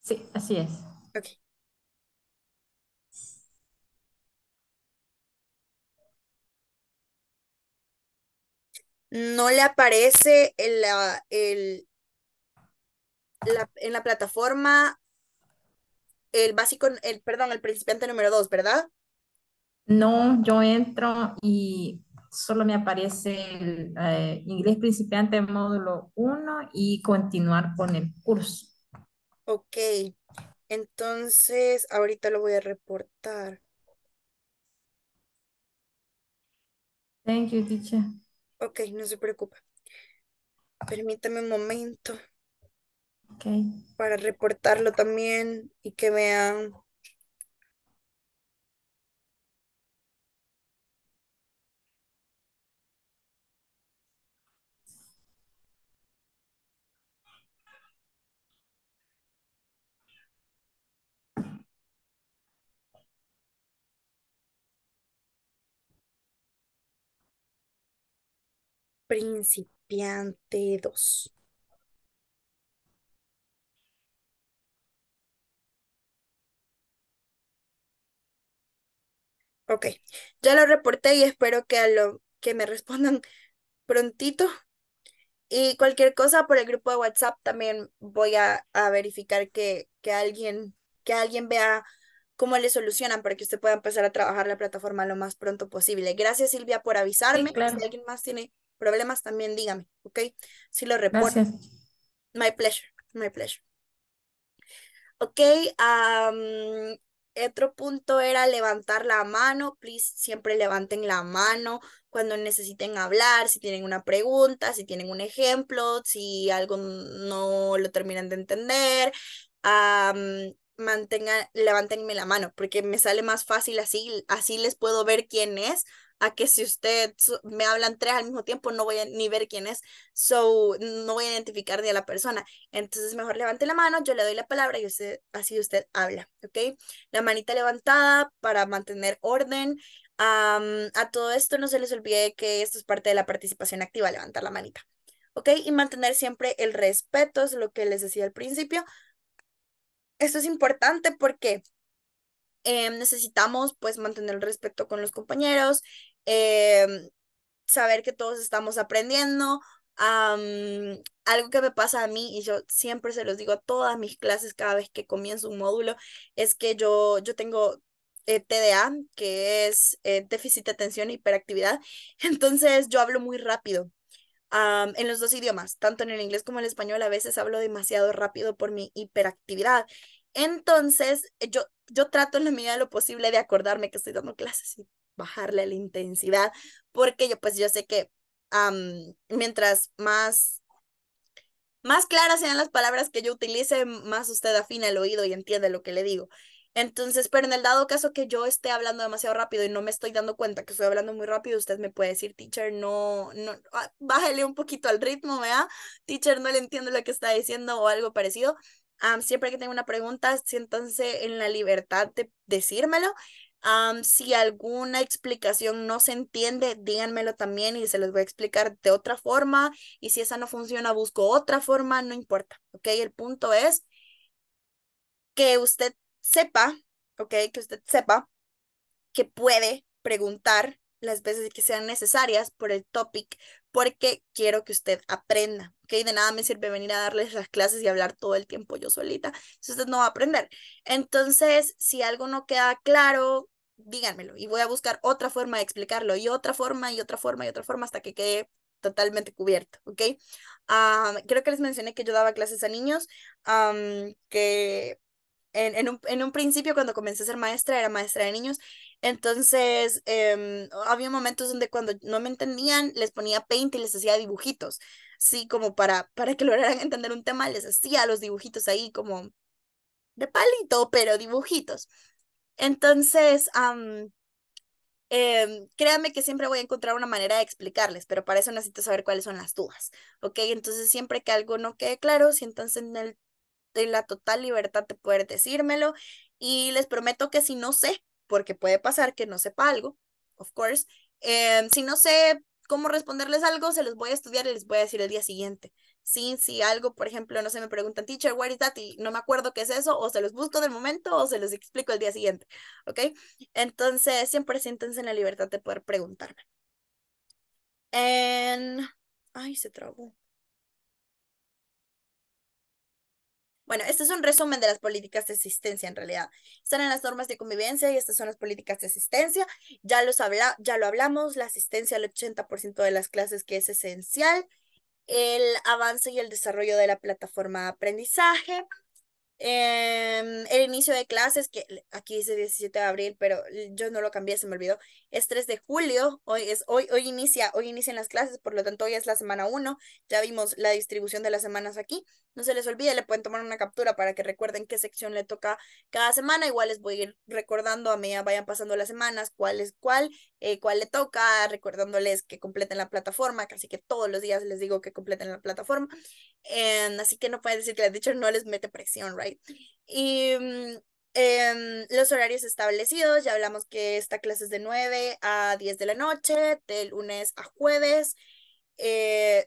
Sí, así es. Ok. No le aparece en la, el, en la plataforma el básico, el, perdón, el principiante número dos ¿verdad? No, yo entro y solo me aparece el eh, inglés principiante módulo 1 y continuar con el curso. Ok, entonces ahorita lo voy a reportar. Thank you, teacher. Ok, no se preocupe. Permítame un momento. Ok. Para reportarlo también y que vean Principiante 2. Ok, ya lo reporté y espero que, a lo, que me respondan prontito. Y cualquier cosa por el grupo de WhatsApp también voy a, verificar que, que, alguien, que alguien vea cómo le solucionan para que usted pueda empezar a trabajar la plataforma lo más pronto posible. Gracias Silvia por avisarme. Si alguien más tiene problemas también dígame, ¿ok? Si lo reporta. My pleasure, my pleasure. Ok, otro punto era levantar la mano, please, siempre levanten la mano cuando necesiten hablar, si tienen una pregunta, si tienen un ejemplo, si algo no lo terminan de entender. mantenga, mantengan, levántenme la mano, porque me sale más fácil así, así les puedo ver quién es, a que si usted me hablan tres al mismo tiempo no voy a ni ver quién es, so no voy a identificar ni a la persona. Entonces mejor levante la mano, yo le doy la palabra y usted, así usted habla, ¿ok? La manita levantada para mantener orden. a todo esto no se les olvide que esto es parte de la participación activa, levantar la manita, ¿ok? Y mantener siempre el respeto, es lo que les decía al principio. Esto es importante porque Em, necesitamos pues mantener el respeto con los compañeros, em, saber que todos estamos aprendiendo. algo que me pasa a mí y yo siempre se los digo a todas mis clases cada vez que comienzo un módulo es que yo, yo tengo eh, TDA, que es eh, déficit de atención e hiperactividad, entonces yo hablo muy rápido. en los dos idiomas, tanto en el inglés como en el español, a veces hablo demasiado rápido por mi hiperactividad. Entonces, yo yo trato en la medida de lo posible de acordarme que estoy dando clases y bajarle la intensidad, porque yo pues yo sé que mientras más, más claras sean las palabras que yo utilice, más usted afina el oído y entiende lo que le digo. Entonces, pero en el dado caso que yo esté hablando demasiado rápido y no me estoy dando cuenta que estoy hablando muy rápido, usted me puede decir, teacher, no, no, ah, bájale un poquito al ritmo, ¿verdad? Teacher, no le entiendo lo que está diciendo o algo parecido siempre que tenga una pregunta, siéntanse en la libertad de decírmelo. si alguna explicación no se entiende, díganmelo también y se los voy a explicar de otra forma. Y si esa no funciona, busco otra forma, no importa. ¿Ok? El punto es que usted sepa, ¿ok? Que usted sepa que puede preguntar las veces que sean necesarias por el topic, porque quiero que usted aprenda, ¿ok? De nada me sirve venir a darles las clases y hablar todo el tiempo yo solita, si usted no va a aprender. Entonces, si algo no queda claro, díganmelo y voy a buscar otra forma de explicarlo y otra forma y otra forma y otra forma hasta que quede totalmente cubierto, ¿ok? Ah, creo que les mencioné que yo daba clases a niños, que en, un, principio, cuando comencé a ser maestra, era maestra de niños. Entonces, em, había momentos donde cuando no me entendían, les ponía paint y les hacía dibujitos. Sí, como para, para que lograran entender un tema, les hacía los dibujitos ahí como de palito, pero dibujitos. Entonces, um, créanme que siempre voy a encontrar una manera de explicarles, pero para eso necesito saber cuáles son las dudas, ¿ok? Entonces, siempre que algo no quede claro, entonces en el en la total libertad de poder decírmelo y les prometo que si no sé, porque puede pasar que no sepa algo, of course, em, si no sé cómo responderles algo, se los voy a estudiar y les voy a decir el día siguiente. Sí, si algo, por ejemplo, no se me preguntan, teacher, what is that? Y no me acuerdo qué es eso, o se los busco del momento o se los explico el día siguiente, ¿ok? Entonces, siempre siéntense en la libertad de poder preguntarme. Ay, se trabó. Bueno, este es un resumen de las políticas de asistencia en realidad. Están en las normas de convivencia y estas son las políticas de asistencia. Ya, los habla, ya lo hablamos, la asistencia al 80% de las clases que es esencial, el avance y el desarrollo de la plataforma de aprendizaje, em, el inicio de clases, que aquí dice 17 de abril, pero yo no lo cambié, se me olvidó, es 3 de julio, hoy, es, hoy, hoy, inicia, hoy inician las clases, por lo tanto hoy es la semana 1, ya vimos la distribución de las semanas aquí, no se les olvide, le pueden tomar una captura para que recuerden qué sección le toca cada semana, igual les voy a ir recordando a medida vayan pasando las semanas, cuál es cuál, eh, cuál le toca, recordándoles que completen la plataforma, casi que todos los días les digo que completen la plataforma, eh, así que no pueden decir que la dicho, no les mete presión, right? Y mm, Em, los horarios establecidos, ya hablamos que esta clase es de 9 a 10 de la noche, de lunes a jueves, eh,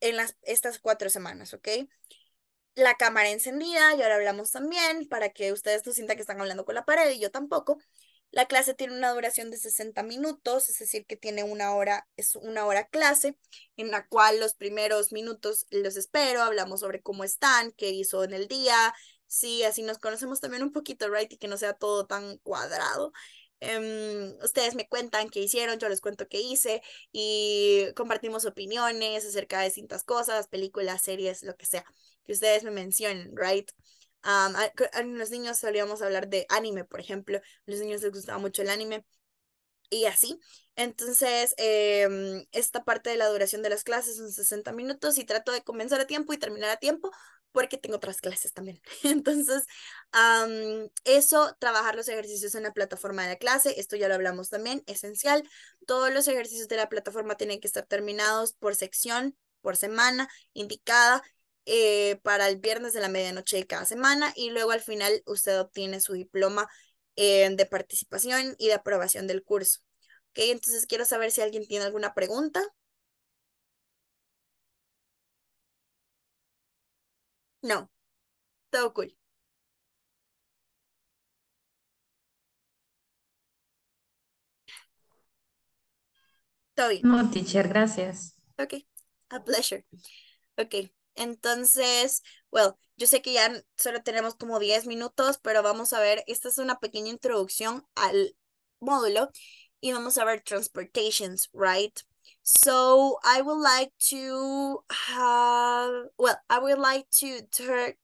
en las, estas cuatro semanas, ¿ok? La cámara encendida, y ahora hablamos también, para que ustedes no sientan que están hablando con la pared y yo tampoco. La clase tiene una duración de 60 minutos, es decir, que tiene una hora, es una hora clase, en la cual los primeros minutos los espero, hablamos sobre cómo están, qué hizo en el día, Sí, así nos conocemos también un poquito, right, y que no sea todo tan cuadrado. Em, ustedes me cuentan qué hicieron, yo les cuento qué hice y compartimos opiniones acerca de distintas cosas, películas, series, lo que sea, que ustedes me mencionen, right? a, los niños solíamos hablar de anime, por ejemplo, a los niños les gustaba mucho el anime y así. Entonces, em, esta parte de la duración de las clases son 60 minutos y trato de comenzar a tiempo y terminar a tiempo porque tengo otras clases también. Entonces, eso, trabajar los ejercicios en la plataforma de la clase, esto ya lo hablamos también, esencial. Todos los ejercicios de la plataforma tienen que estar terminados por sección, por semana, indicada. Eh, para el viernes de la medianoche de cada semana y luego al final usted obtiene su diploma eh, de participación y de aprobación del curso. ¿Ok? Entonces quiero saber si alguien tiene alguna pregunta. No, todo cool. Toby. No, teacher, gracias. Ok, a pleasure. Ok, entonces, well, yo sé que ya solo tenemos como 10 minutos, pero vamos a ver, esta es una pequeña introducción al módulo y vamos a ver transportations, right? So I would like to have well, I would like to to,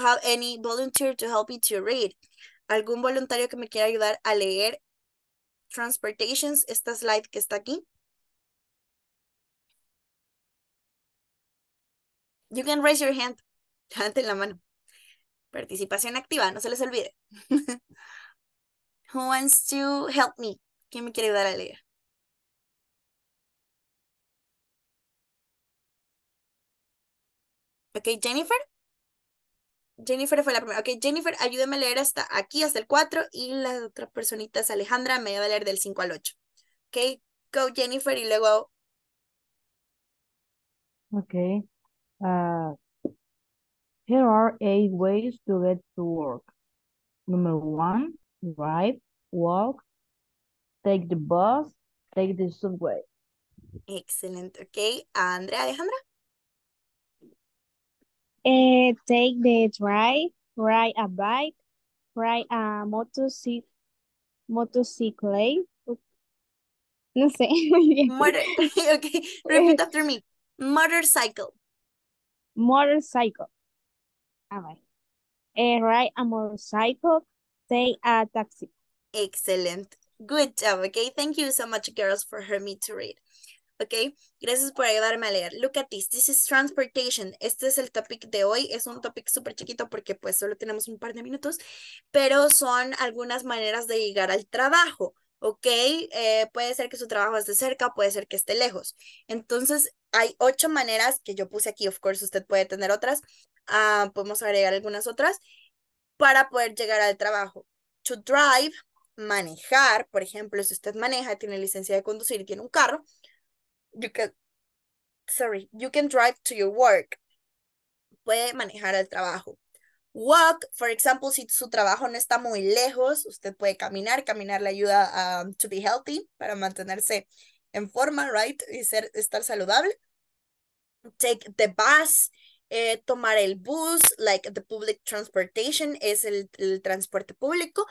have any volunteer to help me to read. Algún voluntario que me quiera ayudar a leer Transportations, esta slide que está aquí. You can raise your hand. Levanten la mano. Participación activa, no se les olvide. Who wants to help me? ¿Quién me quiere ayudar a leer? Ok, Jennifer. Jennifer fue la primera. Ok, Jennifer, ayúdame a leer hasta aquí, hasta el 4. Y las otras personitas, Alejandra, me va a leer del 5 al 8. Ok, go Jennifer y luego. Ok. Ah, here are eight ways to get to work. Number one, drive, walk, take the bus, take the subway. Excelente, ok. Andrea, Alejandra. Uh, take the drive, ride a bike, ride a motorcycle, motorcycle. No sé. Motor, okay, repeat after me. Motorcycle. Motorcycle. All right. Uh, eh, ride a motorcycle, take a taxi. Excellent. Good job, okay? Thank you so much, girls, for her me to read. ¿ok? Gracias por ayudarme a leer. Look at this. This is transportation. Este es el topic de hoy. Es un topic súper chiquito porque pues solo tenemos un par de minutos, pero son algunas maneras de llegar al trabajo. ¿ok? Eh, puede ser que su trabajo esté cerca, puede ser que esté lejos. Entonces, hay ocho maneras que yo puse aquí, of course, usted puede tener otras, ah, podemos agregar algunas otras, para poder llegar al trabajo. To drive, manejar, por ejemplo, si usted maneja, tiene licencia de conducir y tiene un carro, you can, sorry, you can drive to your work. Puede manejar el trabajo. Walk, for example, si su trabajo no está muy lejos, usted puede caminar. Caminar le ayuda a um, to be healthy, para mantenerse en forma, right? Y ser, estar saludable. Take the bus, eh, tomar el bus, like the public transportation, es el, el transporte público.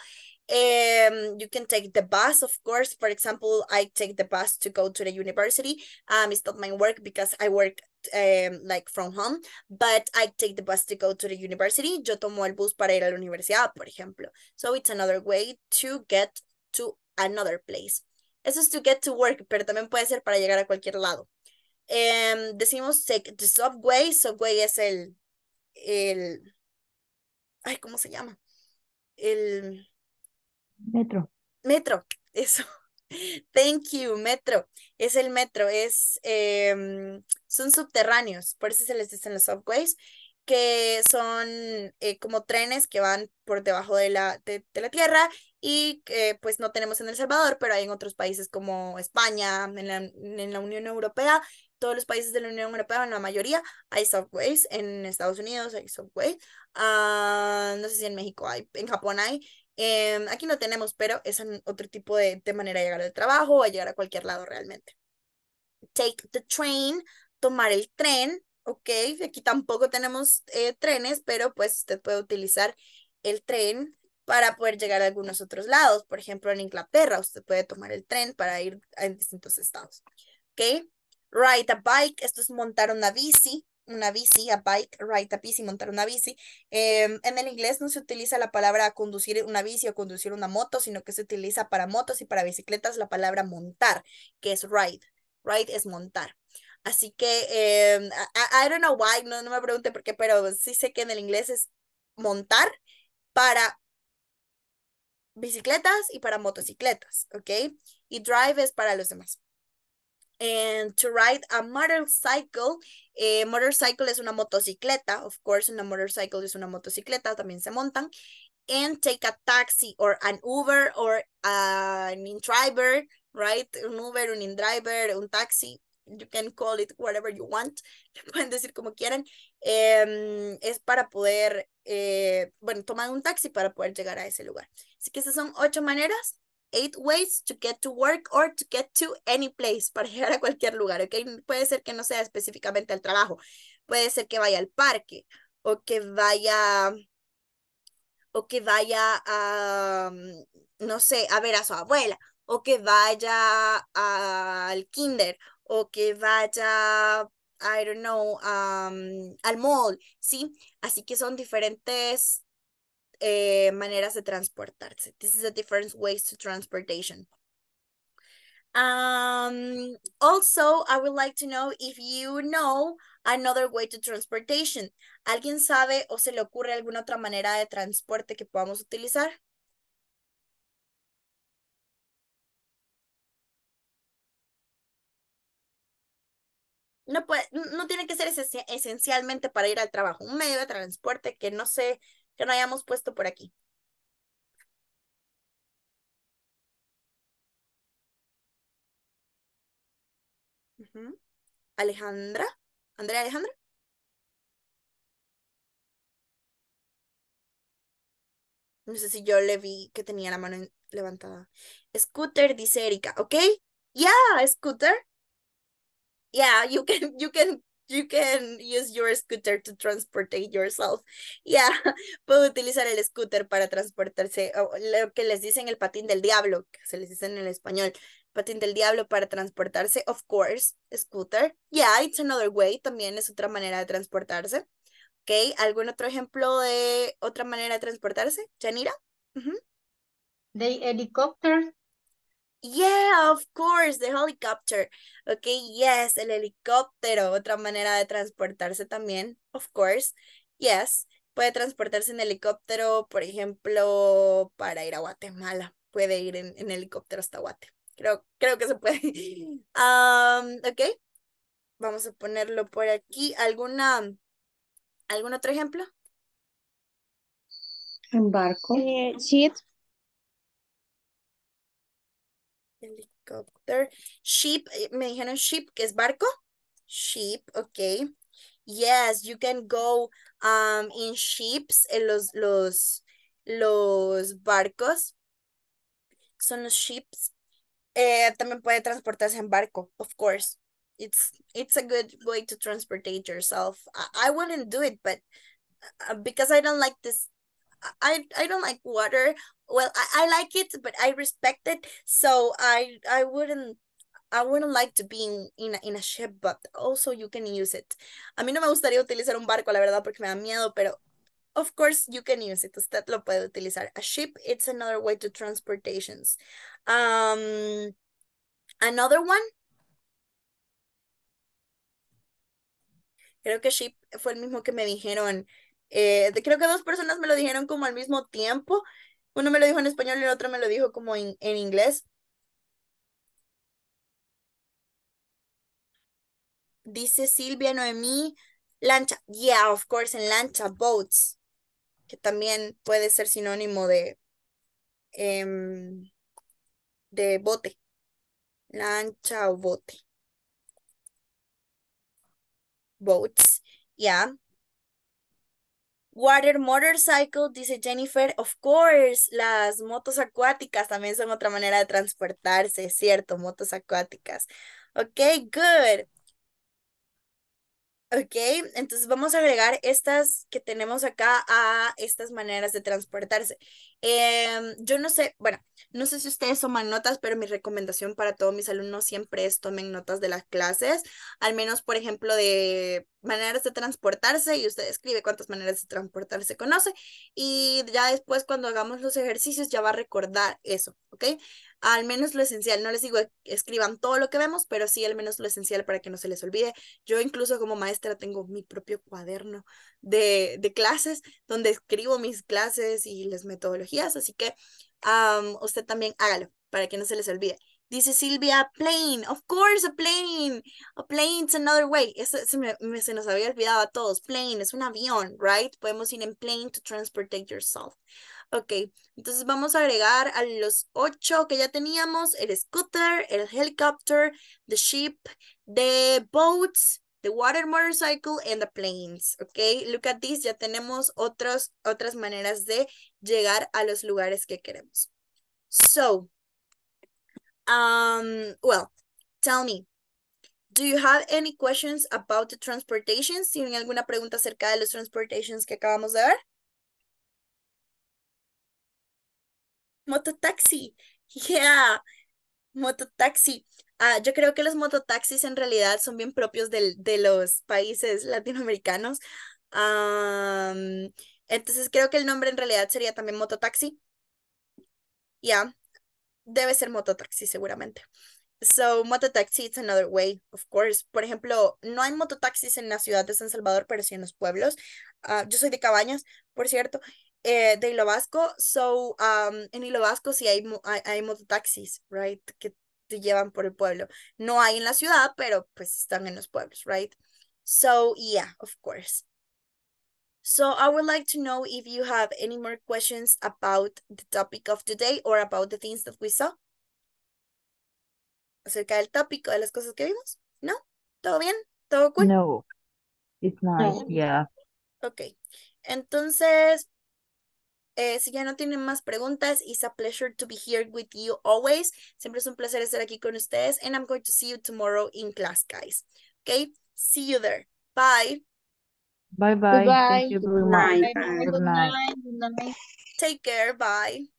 Um, you can take the bus, of course. For example, I take the bus to go to the university. Um, it's not my work because I work um, like from home, but I take the bus to go to the university. Yo tomo el bus para ir a la universidad, por ejemplo. So it's another way to get to another place. Eso es to get to work, pero también puede ser para llegar a cualquier lado. Um, decimos take the subway. Subway es el, el, ay, ¿cómo se llama? El Metro. Metro, eso. Thank you, metro. Es el metro, es, em, son subterráneos, por eso se les en los subways, que son eh, como trenes que van por debajo de la, de, la tierra y que pues no tenemos en El Salvador, pero hay en otros países como España, en la, Unión Europea, todos los países de la Unión Europea, en la mayoría, hay subways. En Estados Unidos hay subways ah, no sé si en México hay, en Japón hay. Em, aquí no tenemos, pero es otro tipo de, manera de llegar al trabajo o llegar a cualquier lado realmente. Take the train, tomar el tren, ok. Aquí tampoco tenemos eh, trenes, pero pues usted puede utilizar el tren para poder llegar a algunos otros lados. Por ejemplo, en Inglaterra usted puede tomar el tren para ir a distintos estados, ok. Ride a bike, esto es montar una bici, una bici, a bike, ride a bici, montar una bici. Em, en el inglés no se utiliza la palabra conducir una bici o conducir una moto, sino que se utiliza para motos y para bicicletas la palabra montar, que es ride. Ride es montar. Así que, eh, I, don't know why, no, no me pregunte por qué, pero sí sé que en el inglés es montar para bicicletas y para motocicletas, ¿ok? Y drive es para los demás and to ride a motorcycle. Eh, motorcycle es una motocicleta, of course, una motorcycle es una motocicleta, también se montan. And take a taxi or an Uber or an in-driver, right? Un Uber, un in-driver, un taxi. You can call it whatever you want. pueden decir como quieran. Em, es para poder, eh, bueno, tomar un taxi para poder llegar a ese lugar. Así que esas son ocho maneras eight ways to get to work or to get to any place, para llegar a cualquier lugar, ¿ok? Puede ser que no sea específicamente al trabajo, puede ser que vaya al parque o que vaya o que vaya a, mm, no sé, a ver a su abuela, o que vaya al kinder, o que vaya, I don't know, al mall, ¿sí? Así que son diferentes eh, maneras de transportarse. This is a different ways to transportation. Um, also, I would like to know if you know another way to transportation. ¿Alguien sabe o se le ocurre alguna otra manera de transporte que podamos utilizar? No, puede, no tiene que ser esencialmente para ir al trabajo. Un medio de transporte que no se que no hayamos puesto por aquí. Alejandra, Andrea Alejandra. No sé si yo le vi que tenía la mano levantada. Scooter, dice Erika. ¿Ok? Yeah, scooter. Yeah, you can, you can you can use your scooter to transport yourself. Yeah, puedo utilizar el scooter para transportarse, lo que les dicen el patín del diablo, que se les dice en el español, patín del diablo para transportarse, of course, scooter. Yeah, it's another way, también es otra manera de transportarse. Ok, ¿algún otro ejemplo de otra manera de transportarse, ¿Yanira? Uh -huh. The helicopter Yeah, of course, the helicopter. Ok, yes, el helicóptero, otra manera de transportarse también, of course, yes. Puede transportarse en helicóptero, por ejemplo, para ir a Guatemala. Puede ir en, helicóptero hasta Guate. Creo, creo que se puede. Um, ok, vamos a ponerlo por aquí. ¿Alguna, ¿Algún otro ejemplo? En barco. Eh, Helicopter. ship. Eh, me dijeron sheep, que es barco. Sheep, ok. Yes, you can go um, in ships, en eh, los, los, los barcos. Son los ships. Eh, también puede transportarse en barco, of course. It's, it's a good way to transportate yourself. I, I wouldn't do it, but uh, because I don't like this I I don't like water. Well, I, I like it, but I respect it. So I I wouldn't I wouldn't like to be in, in, a, in a ship, but also you can use it. A mí no me gustaría utilizar un barco, la verdad, porque me da miedo, pero of course you can use it. Usted lo puede utilizar. A ship, it's another way to transportations. Um, another one. Creo que ship fue el mismo que me dijeron Eh, creo que dos personas me lo dijeron como al mismo tiempo. Uno me lo dijo en español y el otro me lo dijo como en inglés. Dice Silvia Noemí, lancha. Yeah, of course, en lancha, boats. Que también puede ser sinónimo de, em, de bote. Lancha o bote. Boats, yeah. Water Motorcycle, dice Jennifer, of course, las motos acuáticas también son otra manera de transportarse, cierto, motos acuáticas. Ok, good. Ok, entonces vamos a agregar estas que tenemos acá a estas maneras de transportarse. Em, yo no sé, bueno, no sé si ustedes toman notas, pero mi recomendación para todos mis alumnos siempre es tomen notas de las clases, al menos, por ejemplo, de maneras de transportarse y usted escribe cuántas maneras de transportarse conoce y ya después cuando hagamos los ejercicios ya va a recordar eso, ¿ok? Al menos lo esencial, no les digo e-, escriban todo lo que vemos, pero sí al menos lo esencial para que no se les olvide. Yo incluso como maestra tengo mi propio cuaderno de, de clases donde escribo mis clases y las metodologías así que usted también hágalo para que no se les olvide. Dice Silvia, plane, of course, a plane, a plane's another way. se, se nos había olvidado a todos. Plane es un avión, right? Podemos ir en plane to transportate yourself. Ok, entonces vamos a agregar a los ocho que ya teníamos, el scooter, el helicopter, the ship, the boats, the water motorcycle and the planes. Ok, look at this, ya tenemos otros, otras maneras de llegar a los lugares que queremos. So, um, well, tell me, do you have any questions about the transportations? ¿Tienen alguna pregunta acerca de los transportations que acabamos de ver? Mototaxi, yeah, mototaxi. Ah, yo creo que los mototaxis en realidad son bien propios de, de los países latinoamericanos. entonces creo que el nombre en realidad sería también mototaxi. Ya, yeah. debe ser mototaxi seguramente. So, mototaxi it's another way, of course. Por ejemplo, no hay mototaxis en la ciudad de San Salvador, pero sí en los pueblos. Ah, yo soy de Cabañas, por cierto, eh, de Hilo Vasco. So, um, en Hilo Vasco sí hay, hay, hay mototaxis, right? Que llevan por el pueblo. No hay en la ciudad, pero pues están en los pueblos, right? So, yeah, of course. So, I would like to know if you have any more questions about the topic of today or about the things that we saw. Acerca del tópico de las cosas que vimos? No? ¿Todo bien? ¿Todo cool? No, it's not, yeah. Ok. Entonces, eh, si ya no tienen más preguntas, it's a pleasure to be here with you always. Siempre es un placer estar aquí con ustedes. And I'm going to see you tomorrow in class, guys. Okay? See you there. Bye. Bye bye. Take care. Bye.